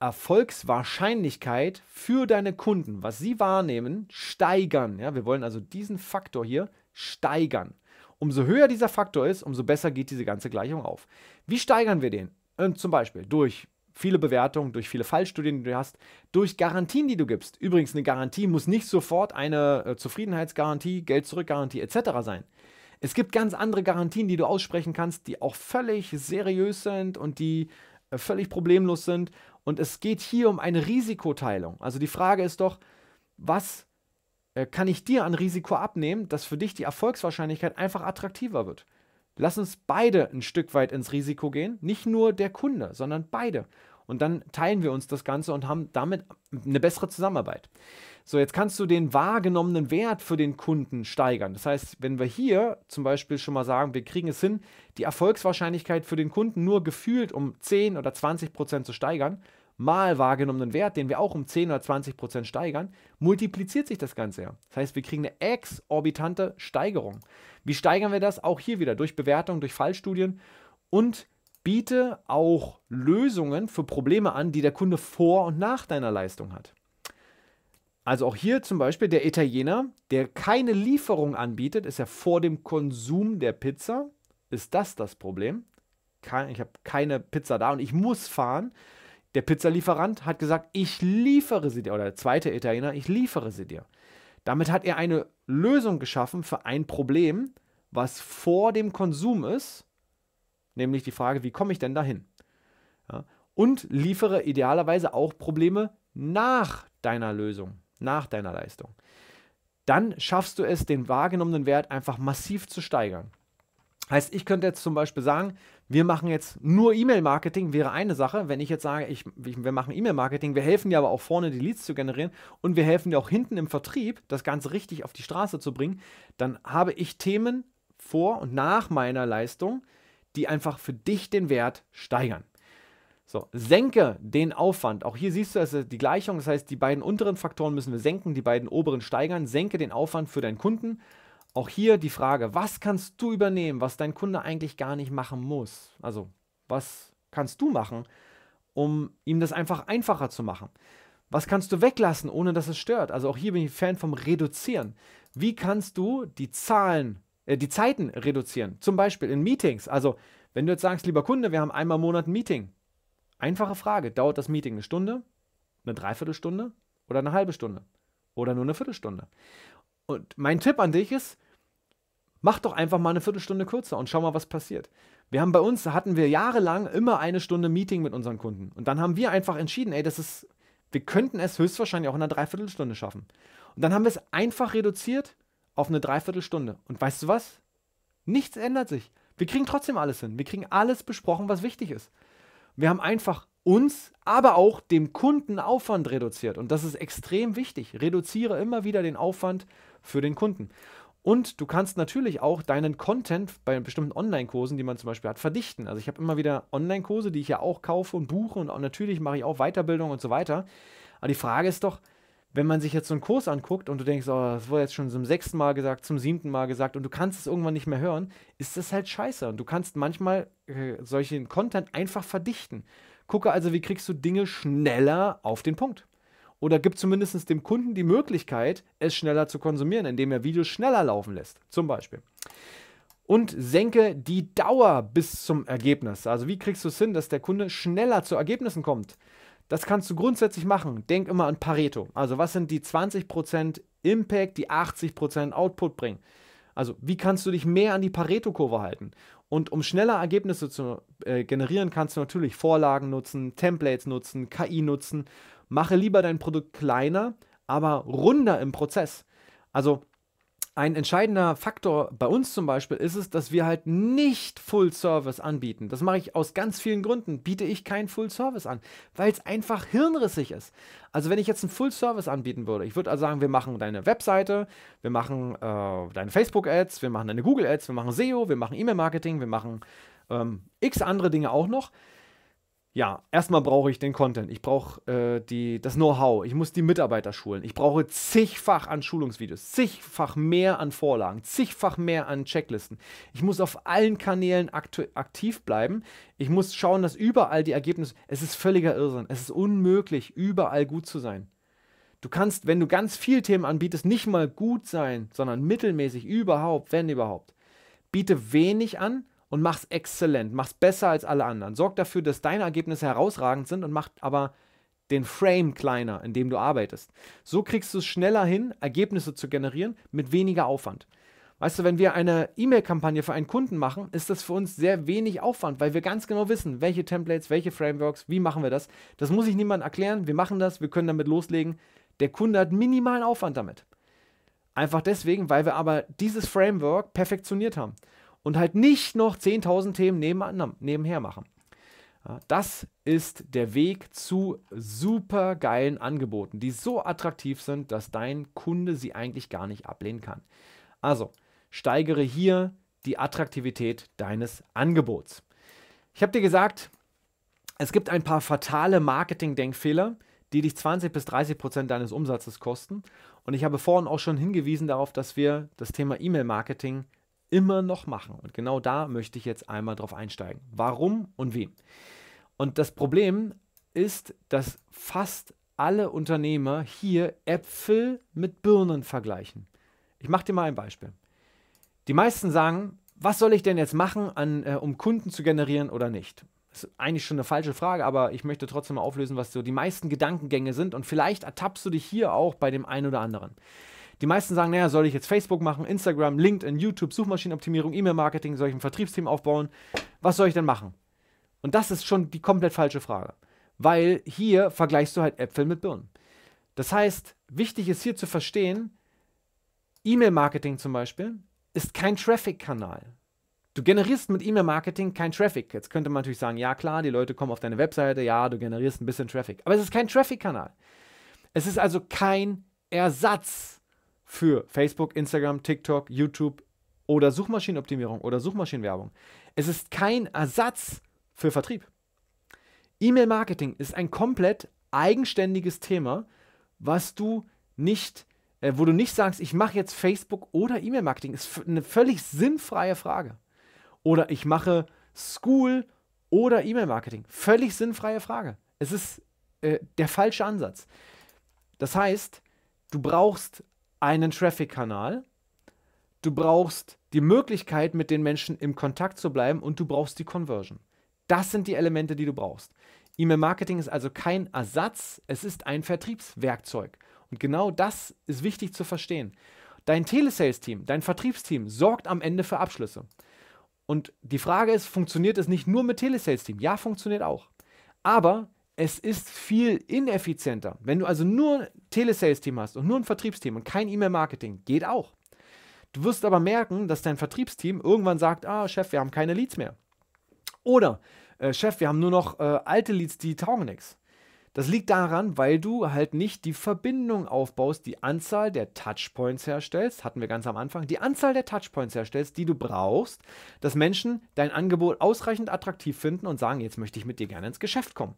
Erfolgswahrscheinlichkeit für deine Kunden, was sie wahrnehmen, steigern. Ja, wir wollen also diesen Faktor hier steigern. Umso höher dieser Faktor ist, umso besser geht diese ganze Gleichung auf. Wie steigern wir den? Und ähm, zum Beispiel durch viele Bewertungen, durch viele Fallstudien, die du hast, durch Garantien, die du gibst. Übrigens, eine Garantie muss nicht sofort eine äh, Zufriedenheitsgarantie, geld zurück etc. sein. Es gibt ganz andere Garantien, die du aussprechen kannst, die auch völlig seriös sind und die äh, völlig problemlos sind. Und es geht hier um eine Risikoteilung. Also die Frage ist doch, was äh, kann ich dir an Risiko abnehmen, dass für dich die Erfolgswahrscheinlichkeit einfach attraktiver wird? lass uns beide ein Stück weit ins Risiko gehen. Nicht nur der Kunde, sondern beide. Und dann teilen wir uns das Ganze und haben damit eine bessere Zusammenarbeit. So, jetzt kannst du den wahrgenommenen Wert für den Kunden steigern. Das heißt, wenn wir hier zum Beispiel schon mal sagen, wir kriegen es hin, die Erfolgswahrscheinlichkeit für den Kunden nur gefühlt um 10 oder 20 Prozent zu steigern, mal wahrgenommenen Wert, den wir auch um 10 oder 20 Prozent steigern, multipliziert sich das Ganze ja. Das heißt, wir kriegen eine exorbitante Steigerung. Wie steigern wir das? Auch hier wieder durch Bewertung, durch Fallstudien und biete auch Lösungen für Probleme an, die der Kunde vor und nach deiner Leistung hat. Also auch hier zum Beispiel der Italiener, der keine Lieferung anbietet, ist ja vor dem Konsum der Pizza. Ist das das Problem? Ich habe keine Pizza da und ich muss fahren. Der Pizzalieferant hat gesagt, ich liefere sie dir, oder der zweite Italiener, ich liefere sie dir. Damit hat er eine Lösung geschaffen für ein Problem, was vor dem Konsum ist, nämlich die Frage, wie komme ich denn dahin? Ja, und liefere idealerweise auch Probleme nach deiner Lösung, nach deiner Leistung. Dann schaffst du es, den wahrgenommenen Wert einfach massiv zu steigern. Heißt, ich könnte jetzt zum Beispiel sagen, wir machen jetzt nur E-Mail-Marketing, wäre eine Sache. Wenn ich jetzt sage, ich, wir machen E-Mail-Marketing, wir helfen dir aber auch vorne, die Leads zu generieren und wir helfen dir auch hinten im Vertrieb, das Ganze richtig auf die Straße zu bringen, dann habe ich Themen vor und nach meiner Leistung, die einfach für dich den Wert steigern. So, senke den Aufwand. Auch hier siehst du also die Gleichung. Das heißt, die beiden unteren Faktoren müssen wir senken, die beiden oberen steigern. Senke den Aufwand für deinen Kunden. Auch hier die Frage, was kannst du übernehmen, was dein Kunde eigentlich gar nicht machen muss? Also, was kannst du machen, um ihm das einfach einfacher zu machen? Was kannst du weglassen, ohne dass es stört? Also auch hier bin ich Fan vom Reduzieren. Wie kannst du die Zahlen, äh, die Zeiten reduzieren? Zum Beispiel in Meetings. Also, wenn du jetzt sagst, lieber Kunde, wir haben einmal im Monat ein Meeting. Einfache Frage, dauert das Meeting eine Stunde, eine Dreiviertelstunde oder eine halbe Stunde oder nur eine Viertelstunde? Und mein Tipp an dich ist, mach doch einfach mal eine Viertelstunde kürzer und schau mal, was passiert. Wir haben bei uns, da hatten wir jahrelang immer eine Stunde Meeting mit unseren Kunden. Und dann haben wir einfach entschieden, ey, das ist, wir könnten es höchstwahrscheinlich auch in einer Dreiviertelstunde schaffen. Und dann haben wir es einfach reduziert auf eine Dreiviertelstunde. Und weißt du was? Nichts ändert sich. Wir kriegen trotzdem alles hin. Wir kriegen alles besprochen, was wichtig ist. Wir haben einfach uns, aber auch dem Kunden Aufwand reduziert. Und das ist extrem wichtig. Reduziere immer wieder den Aufwand für den Kunden. Und du kannst natürlich auch deinen Content bei bestimmten Online-Kursen, die man zum Beispiel hat, verdichten. Also ich habe immer wieder Online-Kurse, die ich ja auch kaufe und buche und natürlich mache ich auch Weiterbildung und so weiter. Aber die Frage ist doch, wenn man sich jetzt so einen Kurs anguckt und du denkst, oh, das wurde jetzt schon zum sechsten Mal gesagt, zum siebten Mal gesagt und du kannst es irgendwann nicht mehr hören, ist das halt scheiße. Und du kannst manchmal äh, solchen Content einfach verdichten. Gucke also, wie kriegst du Dinge schneller auf den Punkt. Oder gibt zumindest dem Kunden die Möglichkeit, es schneller zu konsumieren, indem er Videos schneller laufen lässt, zum Beispiel. Und senke die Dauer bis zum Ergebnis. Also wie kriegst du es hin, dass der Kunde schneller zu Ergebnissen kommt? Das kannst du grundsätzlich machen. Denk immer an Pareto. Also was sind die 20% Impact, die 80% Output bringen? Also wie kannst du dich mehr an die Pareto-Kurve halten? Und um schneller Ergebnisse zu äh, generieren, kannst du natürlich Vorlagen nutzen, Templates nutzen, KI nutzen Mache lieber dein Produkt kleiner, aber runder im Prozess. Also ein entscheidender Faktor bei uns zum Beispiel ist es, dass wir halt nicht Full Service anbieten. Das mache ich aus ganz vielen Gründen. Biete ich keinen Full Service an, weil es einfach hirnrissig ist. Also wenn ich jetzt einen Full Service anbieten würde, ich würde also sagen, wir machen deine Webseite, wir machen äh, deine Facebook Ads, wir machen deine Google Ads, wir machen SEO, wir machen E-Mail Marketing, wir machen ähm, x andere Dinge auch noch ja, erstmal brauche ich den Content, ich brauche äh, die, das Know-how, ich muss die Mitarbeiter schulen, ich brauche zigfach an Schulungsvideos, zigfach mehr an Vorlagen, zigfach mehr an Checklisten. Ich muss auf allen Kanälen aktiv bleiben. Ich muss schauen, dass überall die Ergebnisse. Es ist völliger Irrsinn. Es ist unmöglich, überall gut zu sein. Du kannst, wenn du ganz viel Themen anbietest, nicht mal gut sein, sondern mittelmäßig überhaupt, wenn überhaupt. Biete wenig an und mach's exzellent, mach's besser als alle anderen. Sorg dafür, dass deine Ergebnisse herausragend sind und mach aber den Frame kleiner, in dem du arbeitest. So kriegst du es schneller hin, Ergebnisse zu generieren mit weniger Aufwand. Weißt du, wenn wir eine E-Mail-Kampagne für einen Kunden machen, ist das für uns sehr wenig Aufwand, weil wir ganz genau wissen, welche Templates, welche Frameworks, wie machen wir das. Das muss ich niemandem erklären. Wir machen das, wir können damit loslegen. Der Kunde hat minimalen Aufwand damit. Einfach deswegen, weil wir aber dieses Framework perfektioniert haben und halt nicht noch 10.000 Themen neben, nebenher machen. Das ist der Weg zu super geilen Angeboten, die so attraktiv sind, dass dein Kunde sie eigentlich gar nicht ablehnen kann. Also steigere hier die Attraktivität deines Angebots. Ich habe dir gesagt, es gibt ein paar fatale Marketing-Denkfehler, die dich 20 bis 30 Prozent deines Umsatzes kosten. Und ich habe vorhin auch schon hingewiesen darauf, dass wir das Thema E-Mail-Marketing immer noch machen. Und genau da möchte ich jetzt einmal drauf einsteigen. Warum und wie? Und das Problem ist, dass fast alle Unternehmer hier Äpfel mit Birnen vergleichen. Ich mache dir mal ein Beispiel. Die meisten sagen, was soll ich denn jetzt machen, an, äh, um Kunden zu generieren oder nicht? Das ist eigentlich schon eine falsche Frage, aber ich möchte trotzdem mal auflösen, was so die meisten Gedankengänge sind und vielleicht ertappst du dich hier auch bei dem einen oder anderen. Die meisten sagen, naja, soll ich jetzt Facebook machen, Instagram, LinkedIn, YouTube, Suchmaschinenoptimierung, E-Mail-Marketing, soll ich ein Vertriebsteam aufbauen? Was soll ich denn machen? Und das ist schon die komplett falsche Frage, weil hier vergleichst du halt Äpfel mit Birnen. Das heißt, wichtig ist hier zu verstehen, E-Mail-Marketing zum Beispiel ist kein Traffic-Kanal. Du generierst mit E-Mail-Marketing kein Traffic. Jetzt könnte man natürlich sagen, ja klar, die Leute kommen auf deine Webseite, ja, du generierst ein bisschen Traffic. Aber es ist kein Traffic-Kanal. Es ist also kein Ersatz für Facebook, Instagram, TikTok, YouTube oder Suchmaschinenoptimierung oder Suchmaschinenwerbung. Es ist kein Ersatz für Vertrieb. E-Mail-Marketing ist ein komplett eigenständiges Thema, was du nicht, äh, wo du nicht sagst, ich mache jetzt Facebook oder E-Mail-Marketing. Ist eine völlig sinnfreie Frage. Oder ich mache School oder E-Mail-Marketing. Völlig sinnfreie Frage. Es ist äh, der falsche Ansatz. Das heißt, du brauchst einen Traffic-Kanal, du brauchst die Möglichkeit, mit den Menschen im Kontakt zu bleiben und du brauchst die Conversion. Das sind die Elemente, die du brauchst. E-Mail-Marketing ist also kein Ersatz, es ist ein Vertriebswerkzeug. Und genau das ist wichtig zu verstehen. Dein Telesales-Team, dein Vertriebsteam sorgt am Ende für Abschlüsse. Und die Frage ist, funktioniert es nicht nur mit Telesales-Team? Ja, funktioniert auch. Aber es ist viel ineffizienter. Wenn du also nur ein Telesales-Team hast und nur ein Vertriebsteam und kein E-Mail-Marketing, geht auch. Du wirst aber merken, dass dein Vertriebsteam irgendwann sagt, ah, Chef, wir haben keine Leads mehr. Oder, äh, Chef, wir haben nur noch äh, alte Leads, die taugen nichts. Das liegt daran, weil du halt nicht die Verbindung aufbaust, die Anzahl der Touchpoints herstellst, hatten wir ganz am Anfang, die Anzahl der Touchpoints herstellst, die du brauchst, dass Menschen dein Angebot ausreichend attraktiv finden und sagen, jetzt möchte ich mit dir gerne ins Geschäft kommen.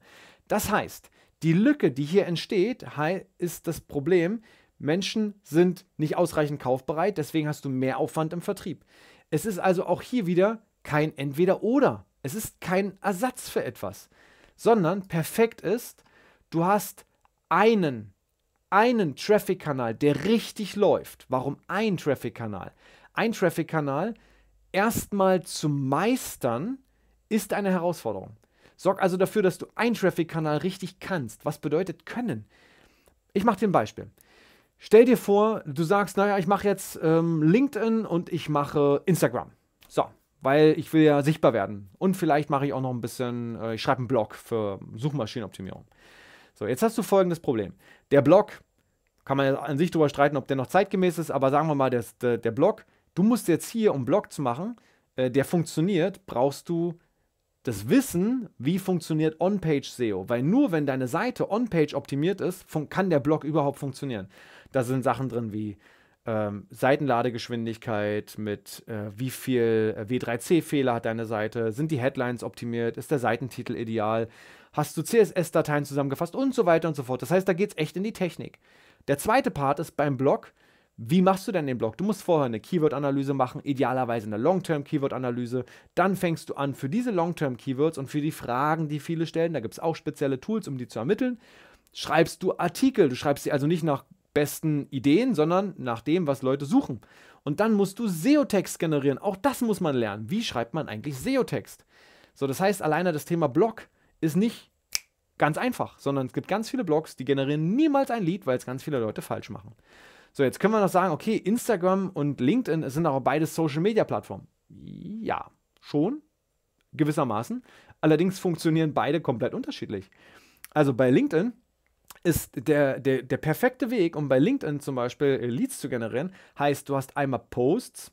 Das heißt, die Lücke, die hier entsteht, ist das Problem, Menschen sind nicht ausreichend kaufbereit, deswegen hast du mehr Aufwand im Vertrieb. Es ist also auch hier wieder kein Entweder oder. Es ist kein Ersatz für etwas, sondern perfekt ist, du hast einen, einen Traffic-Kanal, der richtig läuft. Warum ein Traffic-Kanal? Ein Traffic-Kanal erstmal zu meistern, ist eine Herausforderung. Sorg also dafür, dass du einen Traffic-Kanal richtig kannst. Was bedeutet können? Ich mache dir ein Beispiel. Stell dir vor, du sagst, naja, ich mache jetzt ähm, LinkedIn und ich mache Instagram. So, weil ich will ja sichtbar werden. Und vielleicht mache ich auch noch ein bisschen, äh, ich schreibe einen Blog für Suchmaschinenoptimierung. So, jetzt hast du folgendes Problem. Der Block, kann man an sich darüber streiten, ob der noch zeitgemäß ist, aber sagen wir mal, der, der, Block, du musst jetzt hier, um Block zu machen, äh, der funktioniert, brauchst du das Wissen, wie funktioniert On-Page-SEO. Weil nur wenn deine Seite On-Page optimiert ist, kann der Blog überhaupt funktionieren. Da sind Sachen drin wie ähm, Seitenladegeschwindigkeit, mit äh, wie viel äh, W3C-Fehler hat deine Seite, sind die Headlines optimiert, ist der Seitentitel ideal, hast du CSS-Dateien zusammengefasst und so weiter und so fort. Das heißt, da geht es echt in die Technik. Der zweite Part ist beim Blog. Wie machst du denn den Blog? Du musst vorher eine Keyword-Analyse machen, idealerweise eine Long-Term-Keyword-Analyse. Dann fängst du an für diese Long-Term-Keywords und für die Fragen, die viele stellen, da gibt es auch spezielle Tools, um die zu ermitteln, schreibst du Artikel. Du schreibst sie also nicht nach besten Ideen, sondern nach dem, was Leute suchen. Und dann musst du SEO-Text generieren. Auch das muss man lernen. Wie schreibt man eigentlich SEO-Text? So, das heißt, alleine das Thema Blog ist nicht ganz einfach, sondern es gibt ganz viele Blogs, die generieren niemals ein Lied, weil es ganz viele Leute falsch machen. So, jetzt können wir noch sagen, okay, Instagram und LinkedIn sind auch beide Social-Media-Plattformen. Ja, schon, gewissermaßen. Allerdings funktionieren beide komplett unterschiedlich. Also bei LinkedIn ist der, der, der perfekte Weg, um bei LinkedIn zum Beispiel äh, Leads zu generieren, heißt, du hast einmal Posts,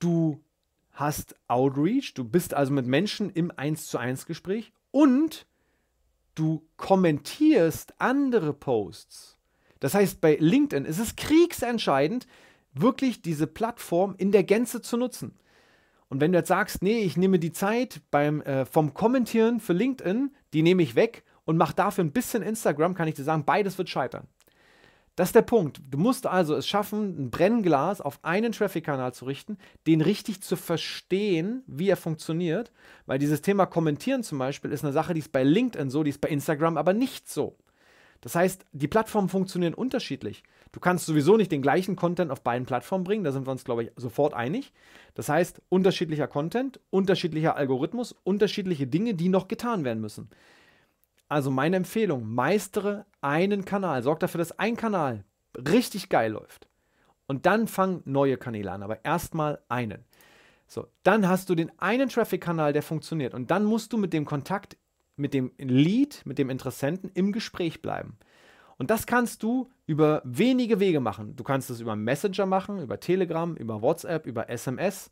du hast Outreach, du bist also mit Menschen im 1 zu 1 Gespräch und du kommentierst andere Posts. Das heißt, bei LinkedIn ist es kriegsentscheidend, wirklich diese Plattform in der Gänze zu nutzen. Und wenn du jetzt sagst, nee, ich nehme die Zeit beim, äh, vom Kommentieren für LinkedIn, die nehme ich weg und mache dafür ein bisschen Instagram, kann ich dir sagen, beides wird scheitern. Das ist der Punkt. Du musst also es schaffen, ein Brennglas auf einen Traffic-Kanal zu richten, den richtig zu verstehen, wie er funktioniert. Weil dieses Thema Kommentieren zum Beispiel ist eine Sache, die ist bei LinkedIn so, die ist bei Instagram aber nicht so. Das heißt, die Plattformen funktionieren unterschiedlich. Du kannst sowieso nicht den gleichen Content auf beiden Plattformen bringen, da sind wir uns, glaube ich, sofort einig. Das heißt, unterschiedlicher Content, unterschiedlicher Algorithmus, unterschiedliche Dinge, die noch getan werden müssen. Also meine Empfehlung, meistere einen Kanal. Sorg dafür, dass ein Kanal richtig geil läuft. Und dann fang neue Kanäle an, aber erstmal einen. So, dann hast du den einen Traffic-Kanal, der funktioniert. Und dann musst du mit dem Kontakt, mit dem Lead, mit dem Interessenten im Gespräch bleiben. Und das kannst du über wenige Wege machen. Du kannst es über Messenger machen, über Telegram, über WhatsApp, über SMS,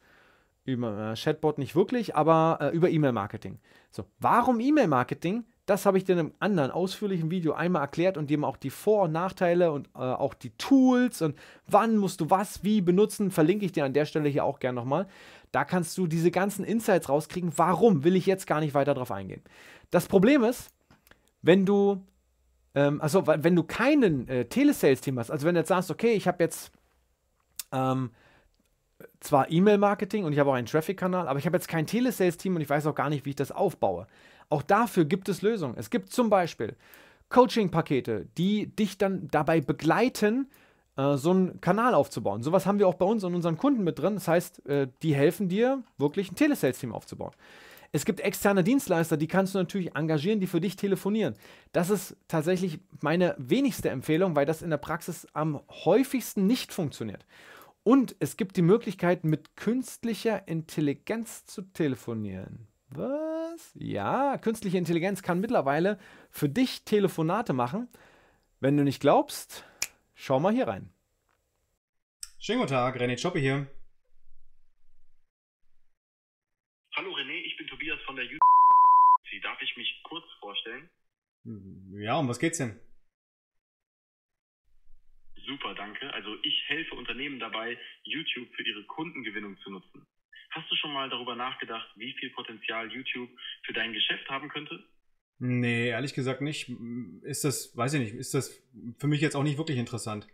über äh, Chatbot nicht wirklich, aber äh, über E-Mail-Marketing. So, warum E-Mail-Marketing? Das habe ich dir in einem anderen ausführlichen Video einmal erklärt und dir auch die Vor- und Nachteile und äh, auch die Tools und wann musst du was wie benutzen, verlinke ich dir an der Stelle hier auch gerne nochmal. Da kannst du diese ganzen Insights rauskriegen. Warum will ich jetzt gar nicht weiter darauf eingehen? Das Problem ist, wenn du, ähm, also wenn du keinen äh, Telesales-Team hast, also wenn du jetzt sagst, okay, ich habe jetzt ähm, zwar E-Mail-Marketing und ich habe auch einen Traffic-Kanal, aber ich habe jetzt kein Telesales-Team und ich weiß auch gar nicht, wie ich das aufbaue auch dafür gibt es Lösungen. Es gibt zum Beispiel Coaching-Pakete, die dich dann dabei begleiten, äh, so einen Kanal aufzubauen. Sowas haben wir auch bei uns und unseren Kunden mit drin. Das heißt, äh, die helfen dir, wirklich ein Telesales-Team aufzubauen. Es gibt externe Dienstleister, die kannst du natürlich engagieren, die für dich telefonieren. Das ist tatsächlich meine wenigste Empfehlung, weil das in der Praxis am häufigsten nicht funktioniert. Und es gibt die Möglichkeit, mit künstlicher Intelligenz zu telefonieren. Was? Ja, künstliche Intelligenz kann mittlerweile für dich Telefonate machen. Wenn du nicht glaubst, schau mal hier rein. Schönen guten Tag, René Choppe hier. Hallo René, ich bin Tobias von der Jü Darf ich mich kurz vorstellen? Ja, um was geht's denn? Super, danke. Also ich helfe Unternehmen dabei, YouTube für ihre Kundengewinnung zu nutzen. Hast du schon mal darüber nachgedacht, wie viel Potenzial YouTube für dein Geschäft haben könnte? Nee, ehrlich gesagt nicht. Ist das, weiß ich nicht, ist das für mich jetzt auch nicht wirklich interessant.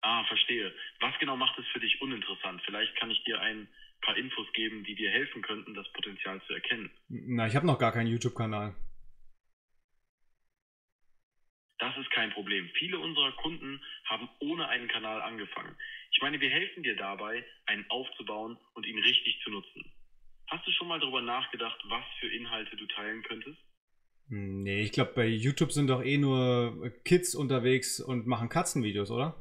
Ah, verstehe. Was genau macht es für dich uninteressant? Vielleicht kann ich dir ein paar Infos geben, die dir helfen könnten, das Potenzial zu erkennen. Na, ich habe noch gar keinen YouTube-Kanal. Das ist kein Problem. Viele unserer Kunden haben ohne einen Kanal angefangen. Ich meine, wir helfen dir dabei, einen aufzubauen und ihn richtig zu nutzen. Hast du schon mal darüber nachgedacht, was für Inhalte du teilen könntest? Hm, nee, ich glaube, bei YouTube sind doch eh nur Kids unterwegs und machen Katzenvideos, oder?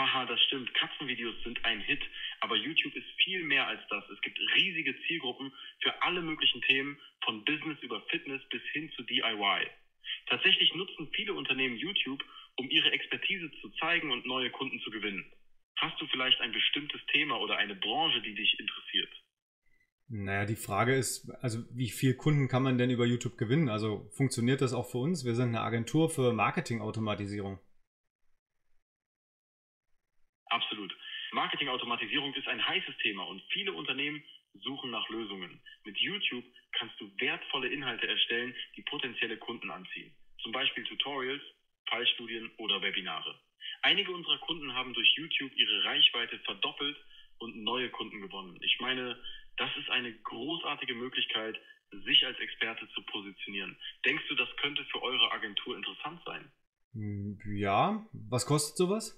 haha, das stimmt, Katzenvideos sind ein Hit, aber YouTube ist viel mehr als das. Es gibt riesige Zielgruppen für alle möglichen Themen, von Business über Fitness bis hin zu DIY. Tatsächlich nutzen viele Unternehmen YouTube, um ihre Expertise zu zeigen und neue Kunden zu gewinnen. Hast du vielleicht ein bestimmtes Thema oder eine Branche, die dich interessiert? Naja, die Frage ist, also wie viel Kunden kann man denn über YouTube gewinnen? Also funktioniert das auch für uns? Wir sind eine Agentur für Marketingautomatisierung. Absolut. Marketing-Automatisierung ist ein heißes Thema und viele Unternehmen suchen nach Lösungen. Mit YouTube kannst du wertvolle Inhalte erstellen, die potenzielle Kunden anziehen. Zum Beispiel Tutorials, Fallstudien oder Webinare. Einige unserer Kunden haben durch YouTube ihre Reichweite verdoppelt und neue Kunden gewonnen. Ich meine, das ist eine großartige Möglichkeit, sich als Experte zu positionieren. Denkst du, das könnte für eure Agentur interessant sein? Hm, ja, was kostet sowas?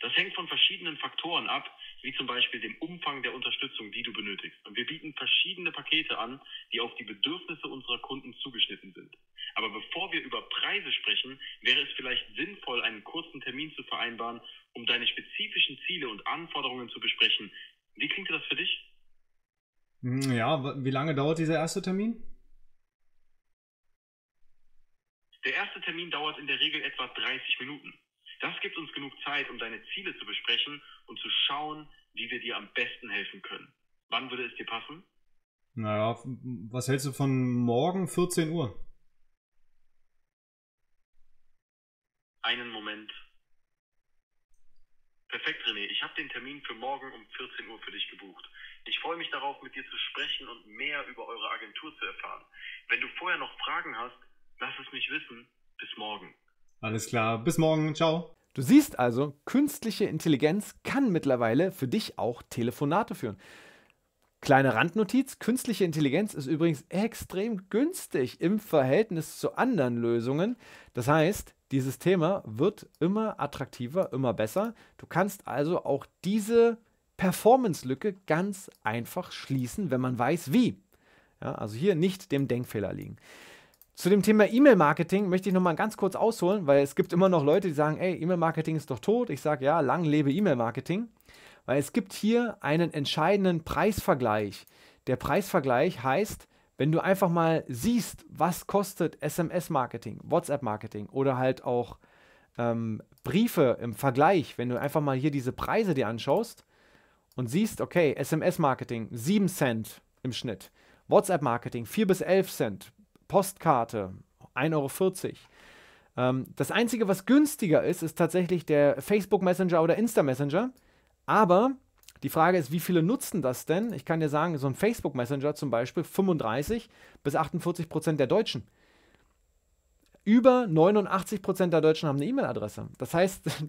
Das hängt von verschiedenen Faktoren ab, wie zum Beispiel dem Umfang der Unterstützung, die du benötigst. Und wir bieten verschiedene Pakete an, die auf die Bedürfnisse unserer Kunden zugeschnitten sind. Aber bevor wir über Preise sprechen, wäre es vielleicht sinnvoll, einen kurzen Termin zu vereinbaren, um deine spezifischen Ziele und Anforderungen zu besprechen. Wie klingt das für dich? Hm, ja, wie lange dauert dieser erste Termin? Der erste Termin dauert in der Regel etwa 30 Minuten. Das gibt uns genug Zeit, um deine Ziele zu besprechen und zu schauen, wie wir dir am besten helfen können. Wann würde es dir passen? Naja, was hältst du von morgen 14 Uhr? Einen Moment. Perfekt, René. Ich habe den Termin für morgen um 14 Uhr für dich gebucht. Ich freue mich darauf, mit dir zu sprechen und mehr über eure Agentur zu erfahren. Wenn du vorher noch Fragen hast, lass es mich wissen. Bis morgen. Alles klar, bis morgen, ciao. Du siehst also, künstliche Intelligenz kann mittlerweile für dich auch Telefonate führen. Kleine Randnotiz, künstliche Intelligenz ist übrigens extrem günstig im Verhältnis zu anderen Lösungen. Das heißt, dieses Thema wird immer attraktiver, immer besser. Du kannst also auch diese Performance-Lücke ganz einfach schließen, wenn man weiß, wie. Ja, also hier nicht dem Denkfehler liegen. Zu dem Thema E-Mail-Marketing möchte ich nochmal ganz kurz ausholen, weil es gibt immer noch Leute, die sagen, ey, E-Mail-Marketing ist doch tot. Ich sage, ja, lang lebe E-Mail-Marketing. Weil es gibt hier einen entscheidenden Preisvergleich. Der Preisvergleich heißt, wenn du einfach mal siehst, was kostet SMS-Marketing, WhatsApp-Marketing oder halt auch ähm, Briefe im Vergleich, wenn du einfach mal hier diese Preise dir anschaust und siehst, okay, SMS-Marketing 7 Cent im Schnitt, WhatsApp-Marketing 4 bis 11 Cent, Postkarte, 1,40 Euro. Ähm, das Einzige, was günstiger ist, ist tatsächlich der Facebook Messenger oder Insta Messenger. Aber die Frage ist, wie viele nutzen das denn? Ich kann dir sagen, so ein Facebook Messenger zum Beispiel, 35 bis 48 Prozent der Deutschen. Über 89 Prozent der Deutschen haben eine E-Mail-Adresse. Das heißt,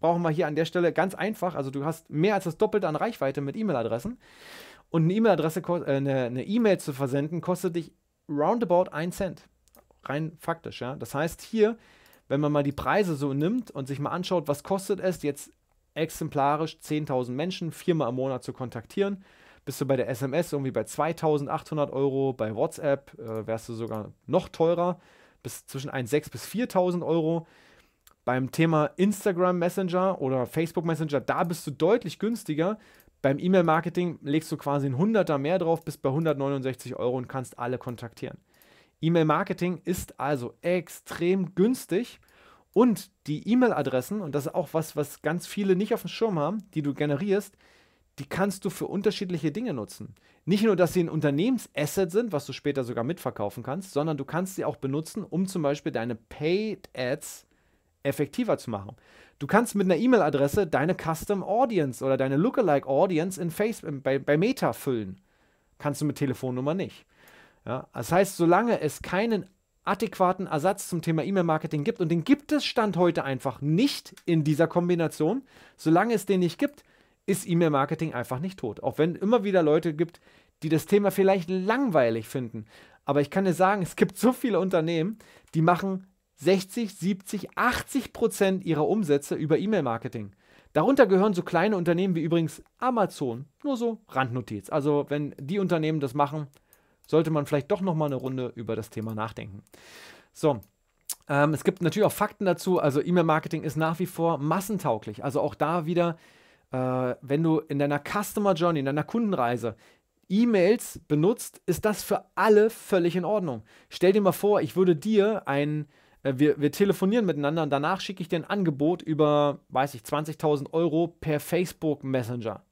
brauchen wir hier an der Stelle ganz einfach, also du hast mehr als das Doppelte an Reichweite mit E-Mail-Adressen. Und eine e mail äh, eine E-Mail zu versenden, kostet dich roundabout 1 Cent. Rein faktisch, ja. Das heißt, hier, wenn man mal die Preise so nimmt und sich mal anschaut, was kostet es, jetzt exemplarisch 10.000 Menschen viermal im Monat zu kontaktieren, bist du bei der SMS irgendwie bei 2.800 Euro, bei WhatsApp äh, wärst du sogar noch teurer, bis zwischen 1.600 bis 4.000 Euro. Beim Thema Instagram Messenger oder Facebook Messenger, da bist du deutlich günstiger, beim E-Mail-Marketing legst du quasi ein Hunderter mehr drauf, bist bei 169 Euro und kannst alle kontaktieren. E-Mail-Marketing ist also extrem günstig und die E-Mail-Adressen, und das ist auch was, was ganz viele nicht auf dem Schirm haben, die du generierst, die kannst du für unterschiedliche Dinge nutzen. Nicht nur, dass sie ein Unternehmensasset sind, was du später sogar mitverkaufen kannst, sondern du kannst sie auch benutzen, um zum Beispiel deine Paid Ads effektiver zu machen. Du kannst mit einer E-Mail-Adresse deine Custom Audience oder deine Lookalike Audience in Facebook, bei, bei Meta füllen. Kannst du mit Telefonnummer nicht. Ja, das heißt, solange es keinen adäquaten Ersatz zum Thema E-Mail-Marketing gibt, und den gibt es Stand heute einfach nicht in dieser Kombination, solange es den nicht gibt, ist E-Mail-Marketing einfach nicht tot. Auch wenn immer wieder Leute gibt, die das Thema vielleicht langweilig finden. Aber ich kann dir sagen, es gibt so viele Unternehmen, die machen 60, 70, 80 Prozent ihrer Umsätze über E-Mail-Marketing. Darunter gehören so kleine Unternehmen wie übrigens Amazon. Nur so Randnotiz. Also wenn die Unternehmen das machen, sollte man vielleicht doch nochmal eine Runde über das Thema nachdenken. So, ähm, es gibt natürlich auch Fakten dazu. Also E-Mail-Marketing ist nach wie vor massentauglich. Also auch da wieder, äh, wenn du in deiner Customer Journey, in deiner Kundenreise E-Mails benutzt, ist das für alle völlig in Ordnung. Stell dir mal vor, ich würde dir einen äh, wir, wir telefonieren miteinander und danach schicke ich dir ein Angebot über, weiß ich, 20.000 Euro per Facebook Messenger.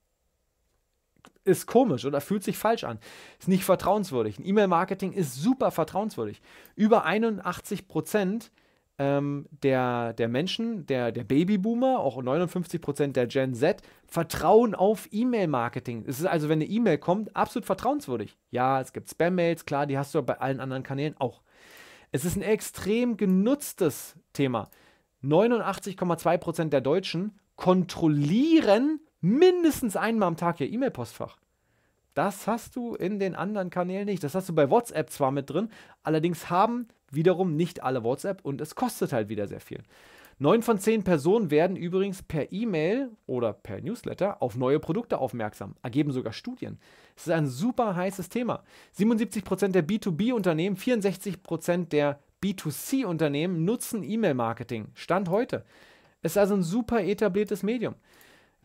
Ist komisch oder fühlt sich falsch an. Ist nicht vertrauenswürdig. E-Mail-Marketing ist super vertrauenswürdig. Über 81 Prozent ähm, der, der Menschen, der, der Babyboomer, auch 59 Prozent der Gen Z, vertrauen auf E-Mail-Marketing. Es ist also, wenn eine E-Mail kommt, absolut vertrauenswürdig. Ja, es gibt Spam-Mails, klar, die hast du bei allen anderen Kanälen auch. Es ist ein extrem genutztes Thema. 89,2% der Deutschen kontrollieren mindestens einmal am Tag ihr E-Mail-Postfach. Das hast du in den anderen Kanälen nicht. Das hast du bei WhatsApp zwar mit drin, allerdings haben wiederum nicht alle WhatsApp und es kostet halt wieder sehr viel. Neun von zehn Personen werden übrigens per E-Mail oder per Newsletter auf neue Produkte aufmerksam, ergeben sogar Studien. Es ist ein super heißes Thema. 77% der B2B-Unternehmen, 64% der B2C-Unternehmen nutzen E-Mail-Marketing. Stand heute. Es ist also ein super etabliertes Medium.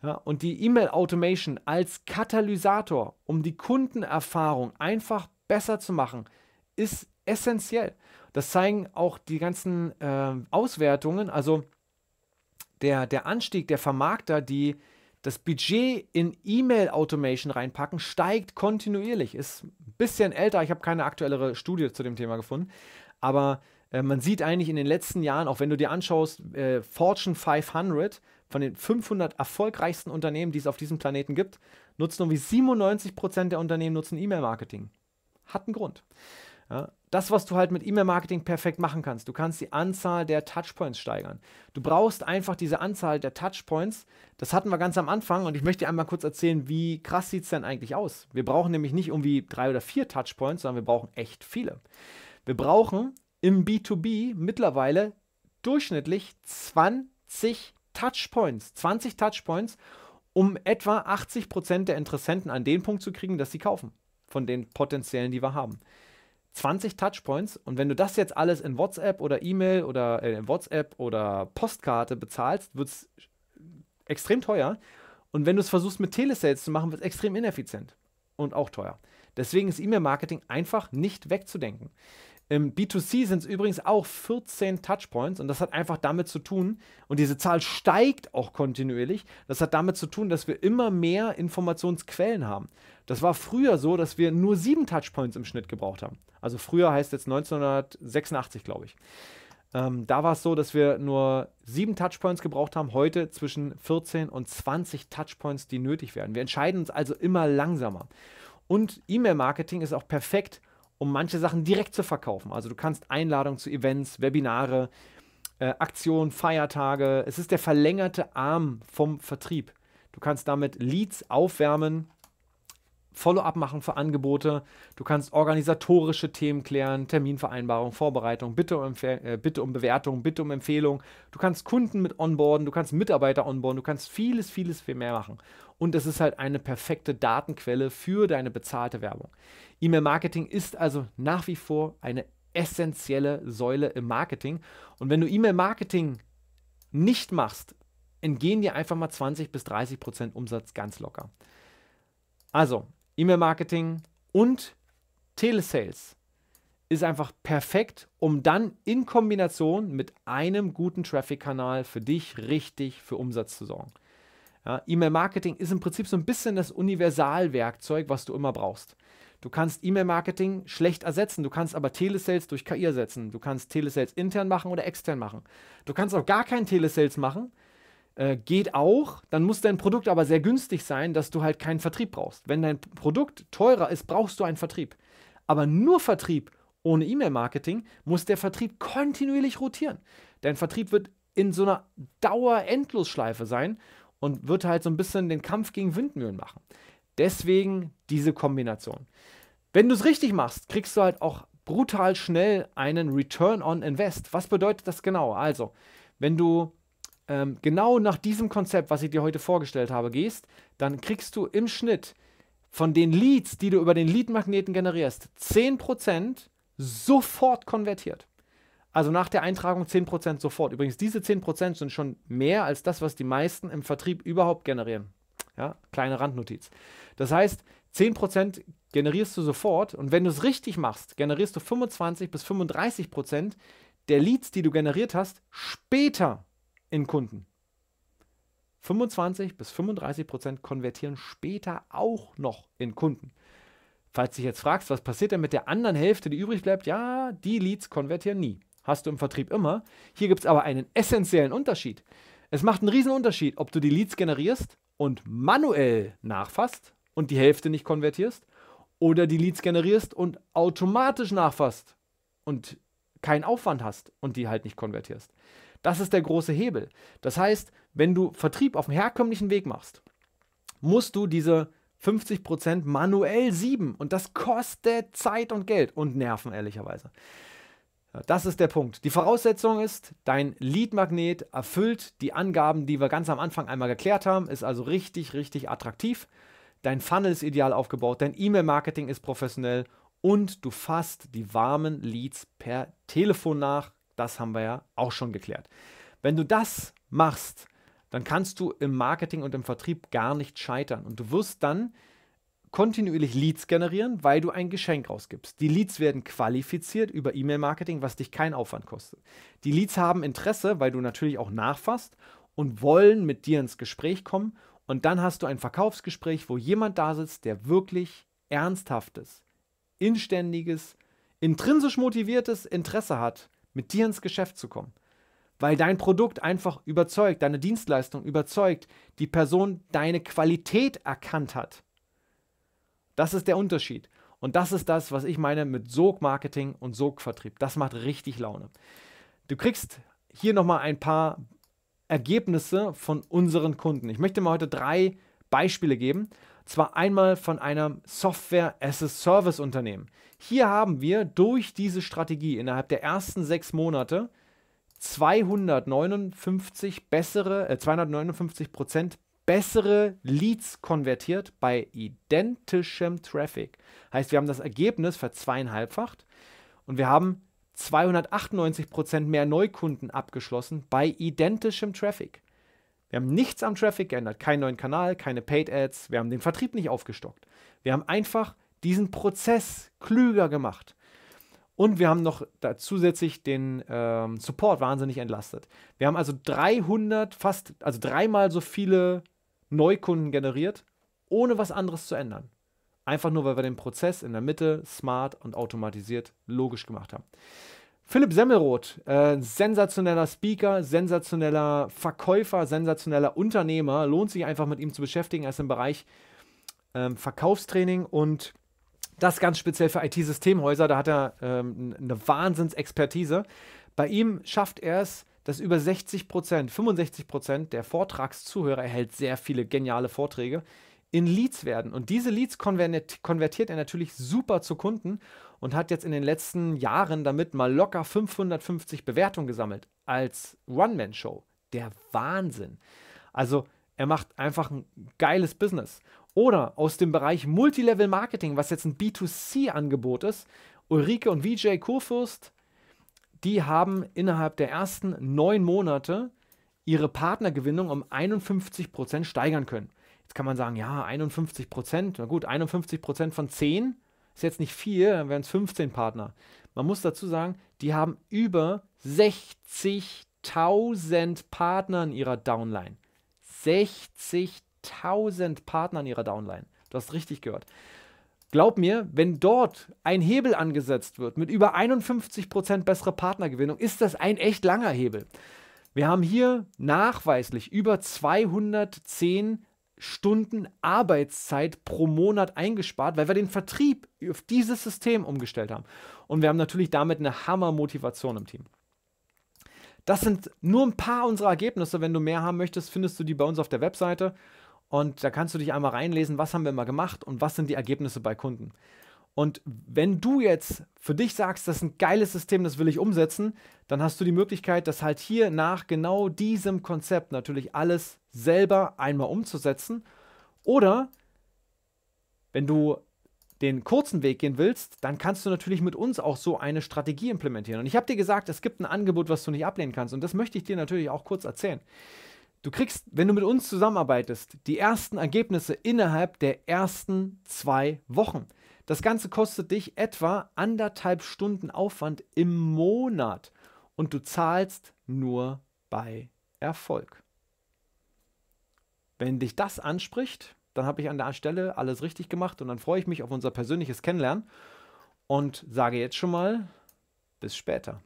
Ja, und die E-Mail-Automation als Katalysator, um die Kundenerfahrung einfach besser zu machen, ist essentiell. Das zeigen auch die ganzen äh, Auswertungen, also der, der Anstieg der Vermarkter, die das Budget in E-Mail-Automation reinpacken, steigt kontinuierlich. Ist ein bisschen älter, ich habe keine aktuellere Studie zu dem Thema gefunden, aber äh, man sieht eigentlich in den letzten Jahren, auch wenn du dir anschaust, äh, Fortune 500, von den 500 erfolgreichsten Unternehmen, die es auf diesem Planeten gibt, nutzen um wie 97% der Unternehmen nutzen E-Mail-Marketing. Hat einen Grund. Ja, das, was du halt mit E-Mail-Marketing perfekt machen kannst. Du kannst die Anzahl der Touchpoints steigern. Du brauchst einfach diese Anzahl der Touchpoints. Das hatten wir ganz am Anfang und ich möchte dir einmal kurz erzählen, wie krass sieht es denn eigentlich aus. Wir brauchen nämlich nicht irgendwie drei oder vier Touchpoints, sondern wir brauchen echt viele. Wir brauchen im B2B mittlerweile durchschnittlich 20 Touchpoints. 20 Touchpoints, um etwa 80% Prozent der Interessenten an den Punkt zu kriegen, dass sie kaufen. Von den potenziellen, die wir haben. 20 Touchpoints und wenn du das jetzt alles in WhatsApp oder E-Mail oder äh, WhatsApp oder Postkarte bezahlst, wird es extrem teuer. Und wenn du es versuchst mit Telesales zu machen, wird es extrem ineffizient und auch teuer. Deswegen ist E-Mail-Marketing einfach nicht wegzudenken. Im B2C sind es übrigens auch 14 Touchpoints und das hat einfach damit zu tun, und diese Zahl steigt auch kontinuierlich, das hat damit zu tun, dass wir immer mehr Informationsquellen haben. Das war früher so, dass wir nur sieben Touchpoints im Schnitt gebraucht haben. Also früher heißt jetzt 1986, glaube ich. Ähm, da war es so, dass wir nur sieben Touchpoints gebraucht haben, heute zwischen 14 und 20 Touchpoints, die nötig werden. Wir entscheiden uns also immer langsamer. Und E-Mail-Marketing ist auch perfekt, um manche Sachen direkt zu verkaufen. Also du kannst Einladungen zu Events, Webinare, äh, Aktionen, Feiertage. Es ist der verlängerte Arm vom Vertrieb. Du kannst damit Leads aufwärmen Follow-up machen für Angebote. Du kannst organisatorische Themen klären, Terminvereinbarung, Vorbereitung, bitte um, äh, bitte um Bewertung, bitte um Empfehlung. Du kannst Kunden mit onboarden, du kannst Mitarbeiter onboarden, du kannst vieles, vieles viel mehr machen. Und es ist halt eine perfekte Datenquelle für deine bezahlte Werbung. E-Mail-Marketing ist also nach wie vor eine essentielle Säule im Marketing. Und wenn du E-Mail-Marketing nicht machst, entgehen dir einfach mal 20 bis 30 Prozent Umsatz ganz locker. Also, E-Mail-Marketing und Telesales ist einfach perfekt, um dann in Kombination mit einem guten Traffic-Kanal für dich richtig für Umsatz zu sorgen. Ja, E-Mail-Marketing ist im Prinzip so ein bisschen das Universalwerkzeug, was du immer brauchst. Du kannst E-Mail-Marketing schlecht ersetzen, du kannst aber Telesales durch KI ersetzen, du kannst Telesales intern machen oder extern machen. Du kannst auch gar kein Telesales machen, äh, geht auch, dann muss dein Produkt aber sehr günstig sein, dass du halt keinen Vertrieb brauchst. Wenn dein Produkt teurer ist, brauchst du einen Vertrieb. Aber nur Vertrieb ohne E-Mail-Marketing muss der Vertrieb kontinuierlich rotieren. Dein Vertrieb wird in so einer Dauer-Endlosschleife sein und wird halt so ein bisschen den Kampf gegen Windmühlen machen. Deswegen diese Kombination. Wenn du es richtig machst, kriegst du halt auch brutal schnell einen Return on Invest. Was bedeutet das genau? Also, wenn du ähm, genau nach diesem Konzept, was ich dir heute vorgestellt habe, gehst, dann kriegst du im Schnitt von den Leads, die du über den Lead-Magneten generierst, 10% sofort konvertiert. Also nach der Eintragung 10% sofort. Übrigens, diese 10% sind schon mehr als das, was die meisten im Vertrieb überhaupt generieren. Ja, kleine Randnotiz. Das heißt, 10% generierst du sofort und wenn du es richtig machst, generierst du 25 bis 35% der Leads, die du generiert hast, später in Kunden. 25 bis 35 Prozent konvertieren später auch noch in Kunden. Falls dich jetzt fragst, was passiert denn mit der anderen Hälfte, die übrig bleibt, ja, die Leads konvertieren nie. Hast du im Vertrieb immer. Hier gibt es aber einen essentiellen Unterschied. Es macht einen riesen Unterschied, ob du die Leads generierst und manuell nachfasst und die Hälfte nicht konvertierst oder die Leads generierst und automatisch nachfasst und keinen Aufwand hast und die halt nicht konvertierst. Das ist der große Hebel. Das heißt, wenn du Vertrieb auf dem herkömmlichen Weg machst, musst du diese 50% manuell sieben. Und das kostet Zeit und Geld und Nerven, ehrlicherweise. Das ist der Punkt. Die Voraussetzung ist, dein Lead-Magnet erfüllt die Angaben, die wir ganz am Anfang einmal geklärt haben, ist also richtig, richtig attraktiv. Dein Funnel ist ideal aufgebaut, dein E-Mail-Marketing ist professionell und du fasst die warmen Leads per Telefon nach, das haben wir ja auch schon geklärt. Wenn du das machst, dann kannst du im Marketing und im Vertrieb gar nicht scheitern. Und du wirst dann kontinuierlich Leads generieren, weil du ein Geschenk rausgibst. Die Leads werden qualifiziert über E-Mail-Marketing, was dich keinen Aufwand kostet. Die Leads haben Interesse, weil du natürlich auch nachfasst und wollen mit dir ins Gespräch kommen. Und dann hast du ein Verkaufsgespräch, wo jemand da sitzt, der wirklich ernsthaftes, inständiges, intrinsisch motiviertes Interesse hat mit dir ins Geschäft zu kommen. Weil dein Produkt einfach überzeugt, deine Dienstleistung überzeugt, die Person deine Qualität erkannt hat. Das ist der Unterschied. Und das ist das, was ich meine mit Sog-Marketing und Sog-Vertrieb. Das macht richtig Laune. Du kriegst hier nochmal ein paar Ergebnisse von unseren Kunden. Ich möchte mal heute drei Beispiele geben zwar einmal von einem Software-as-a-Service-Unternehmen. Hier haben wir durch diese Strategie innerhalb der ersten sechs Monate 259 bessere, äh, 259 Prozent bessere Leads konvertiert bei identischem Traffic. Heißt, wir haben das Ergebnis verzweieinhalbfacht und wir haben 298 Prozent mehr Neukunden abgeschlossen bei identischem Traffic. Wir haben nichts am Traffic geändert, keinen neuen Kanal, keine Paid Ads, wir haben den Vertrieb nicht aufgestockt. Wir haben einfach diesen Prozess klüger gemacht. Und wir haben noch zusätzlich den ähm, Support wahnsinnig entlastet. Wir haben also 300, fast, also dreimal so viele Neukunden generiert, ohne was anderes zu ändern. Einfach nur, weil wir den Prozess in der Mitte smart und automatisiert logisch gemacht haben. Philipp Semmelroth, äh, sensationeller Speaker, sensationeller Verkäufer, sensationeller Unternehmer. Lohnt sich einfach mit ihm zu beschäftigen. Er ist im Bereich ähm, Verkaufstraining und das ganz speziell für IT-Systemhäuser. Da hat er ähm, eine Wahnsinnsexpertise. Bei ihm schafft er es, dass über 60 Prozent, 65 Prozent der Vortragszuhörer erhält sehr viele geniale Vorträge in Leads werden. Und diese Leads konvertiert er natürlich super zu Kunden und hat jetzt in den letzten Jahren damit mal locker 550 Bewertungen gesammelt als One-Man-Show. Der Wahnsinn. Also er macht einfach ein geiles Business. Oder aus dem Bereich Multilevel Marketing, was jetzt ein B2C-Angebot ist, Ulrike und Vijay Kurfürst, die haben innerhalb der ersten neun Monate ihre Partnergewinnung um 51% steigern können. Jetzt kann man sagen, ja, 51%, na gut, 51% von 10 ist jetzt nicht vier, dann wären es 15 Partner. Man muss dazu sagen, die haben über 60.000 Partner in ihrer Downline. 60.000 Partner in ihrer Downline. Du hast richtig gehört. Glaub mir, wenn dort ein Hebel angesetzt wird mit über 51% bessere Partnergewinnung, ist das ein echt langer Hebel. Wir haben hier nachweislich über 210 Stunden Arbeitszeit pro Monat eingespart, weil wir den Vertrieb auf dieses System umgestellt haben. Und wir haben natürlich damit eine Hammer-Motivation im Team. Das sind nur ein paar unserer Ergebnisse. Wenn du mehr haben möchtest, findest du die bei uns auf der Webseite. Und da kannst du dich einmal reinlesen, was haben wir mal gemacht und was sind die Ergebnisse bei Kunden. Und wenn du jetzt für dich sagst, das ist ein geiles System, das will ich umsetzen, dann hast du die Möglichkeit, dass halt hier nach genau diesem Konzept natürlich alles selber einmal umzusetzen. Oder wenn du den kurzen Weg gehen willst, dann kannst du natürlich mit uns auch so eine Strategie implementieren. Und ich habe dir gesagt, es gibt ein Angebot, was du nicht ablehnen kannst. Und das möchte ich dir natürlich auch kurz erzählen. Du kriegst, wenn du mit uns zusammenarbeitest, die ersten Ergebnisse innerhalb der ersten zwei Wochen. Das Ganze kostet dich etwa anderthalb Stunden Aufwand im Monat und du zahlst nur bei Erfolg. Wenn dich das anspricht, dann habe ich an der Stelle alles richtig gemacht und dann freue ich mich auf unser persönliches Kennenlernen und sage jetzt schon mal bis später.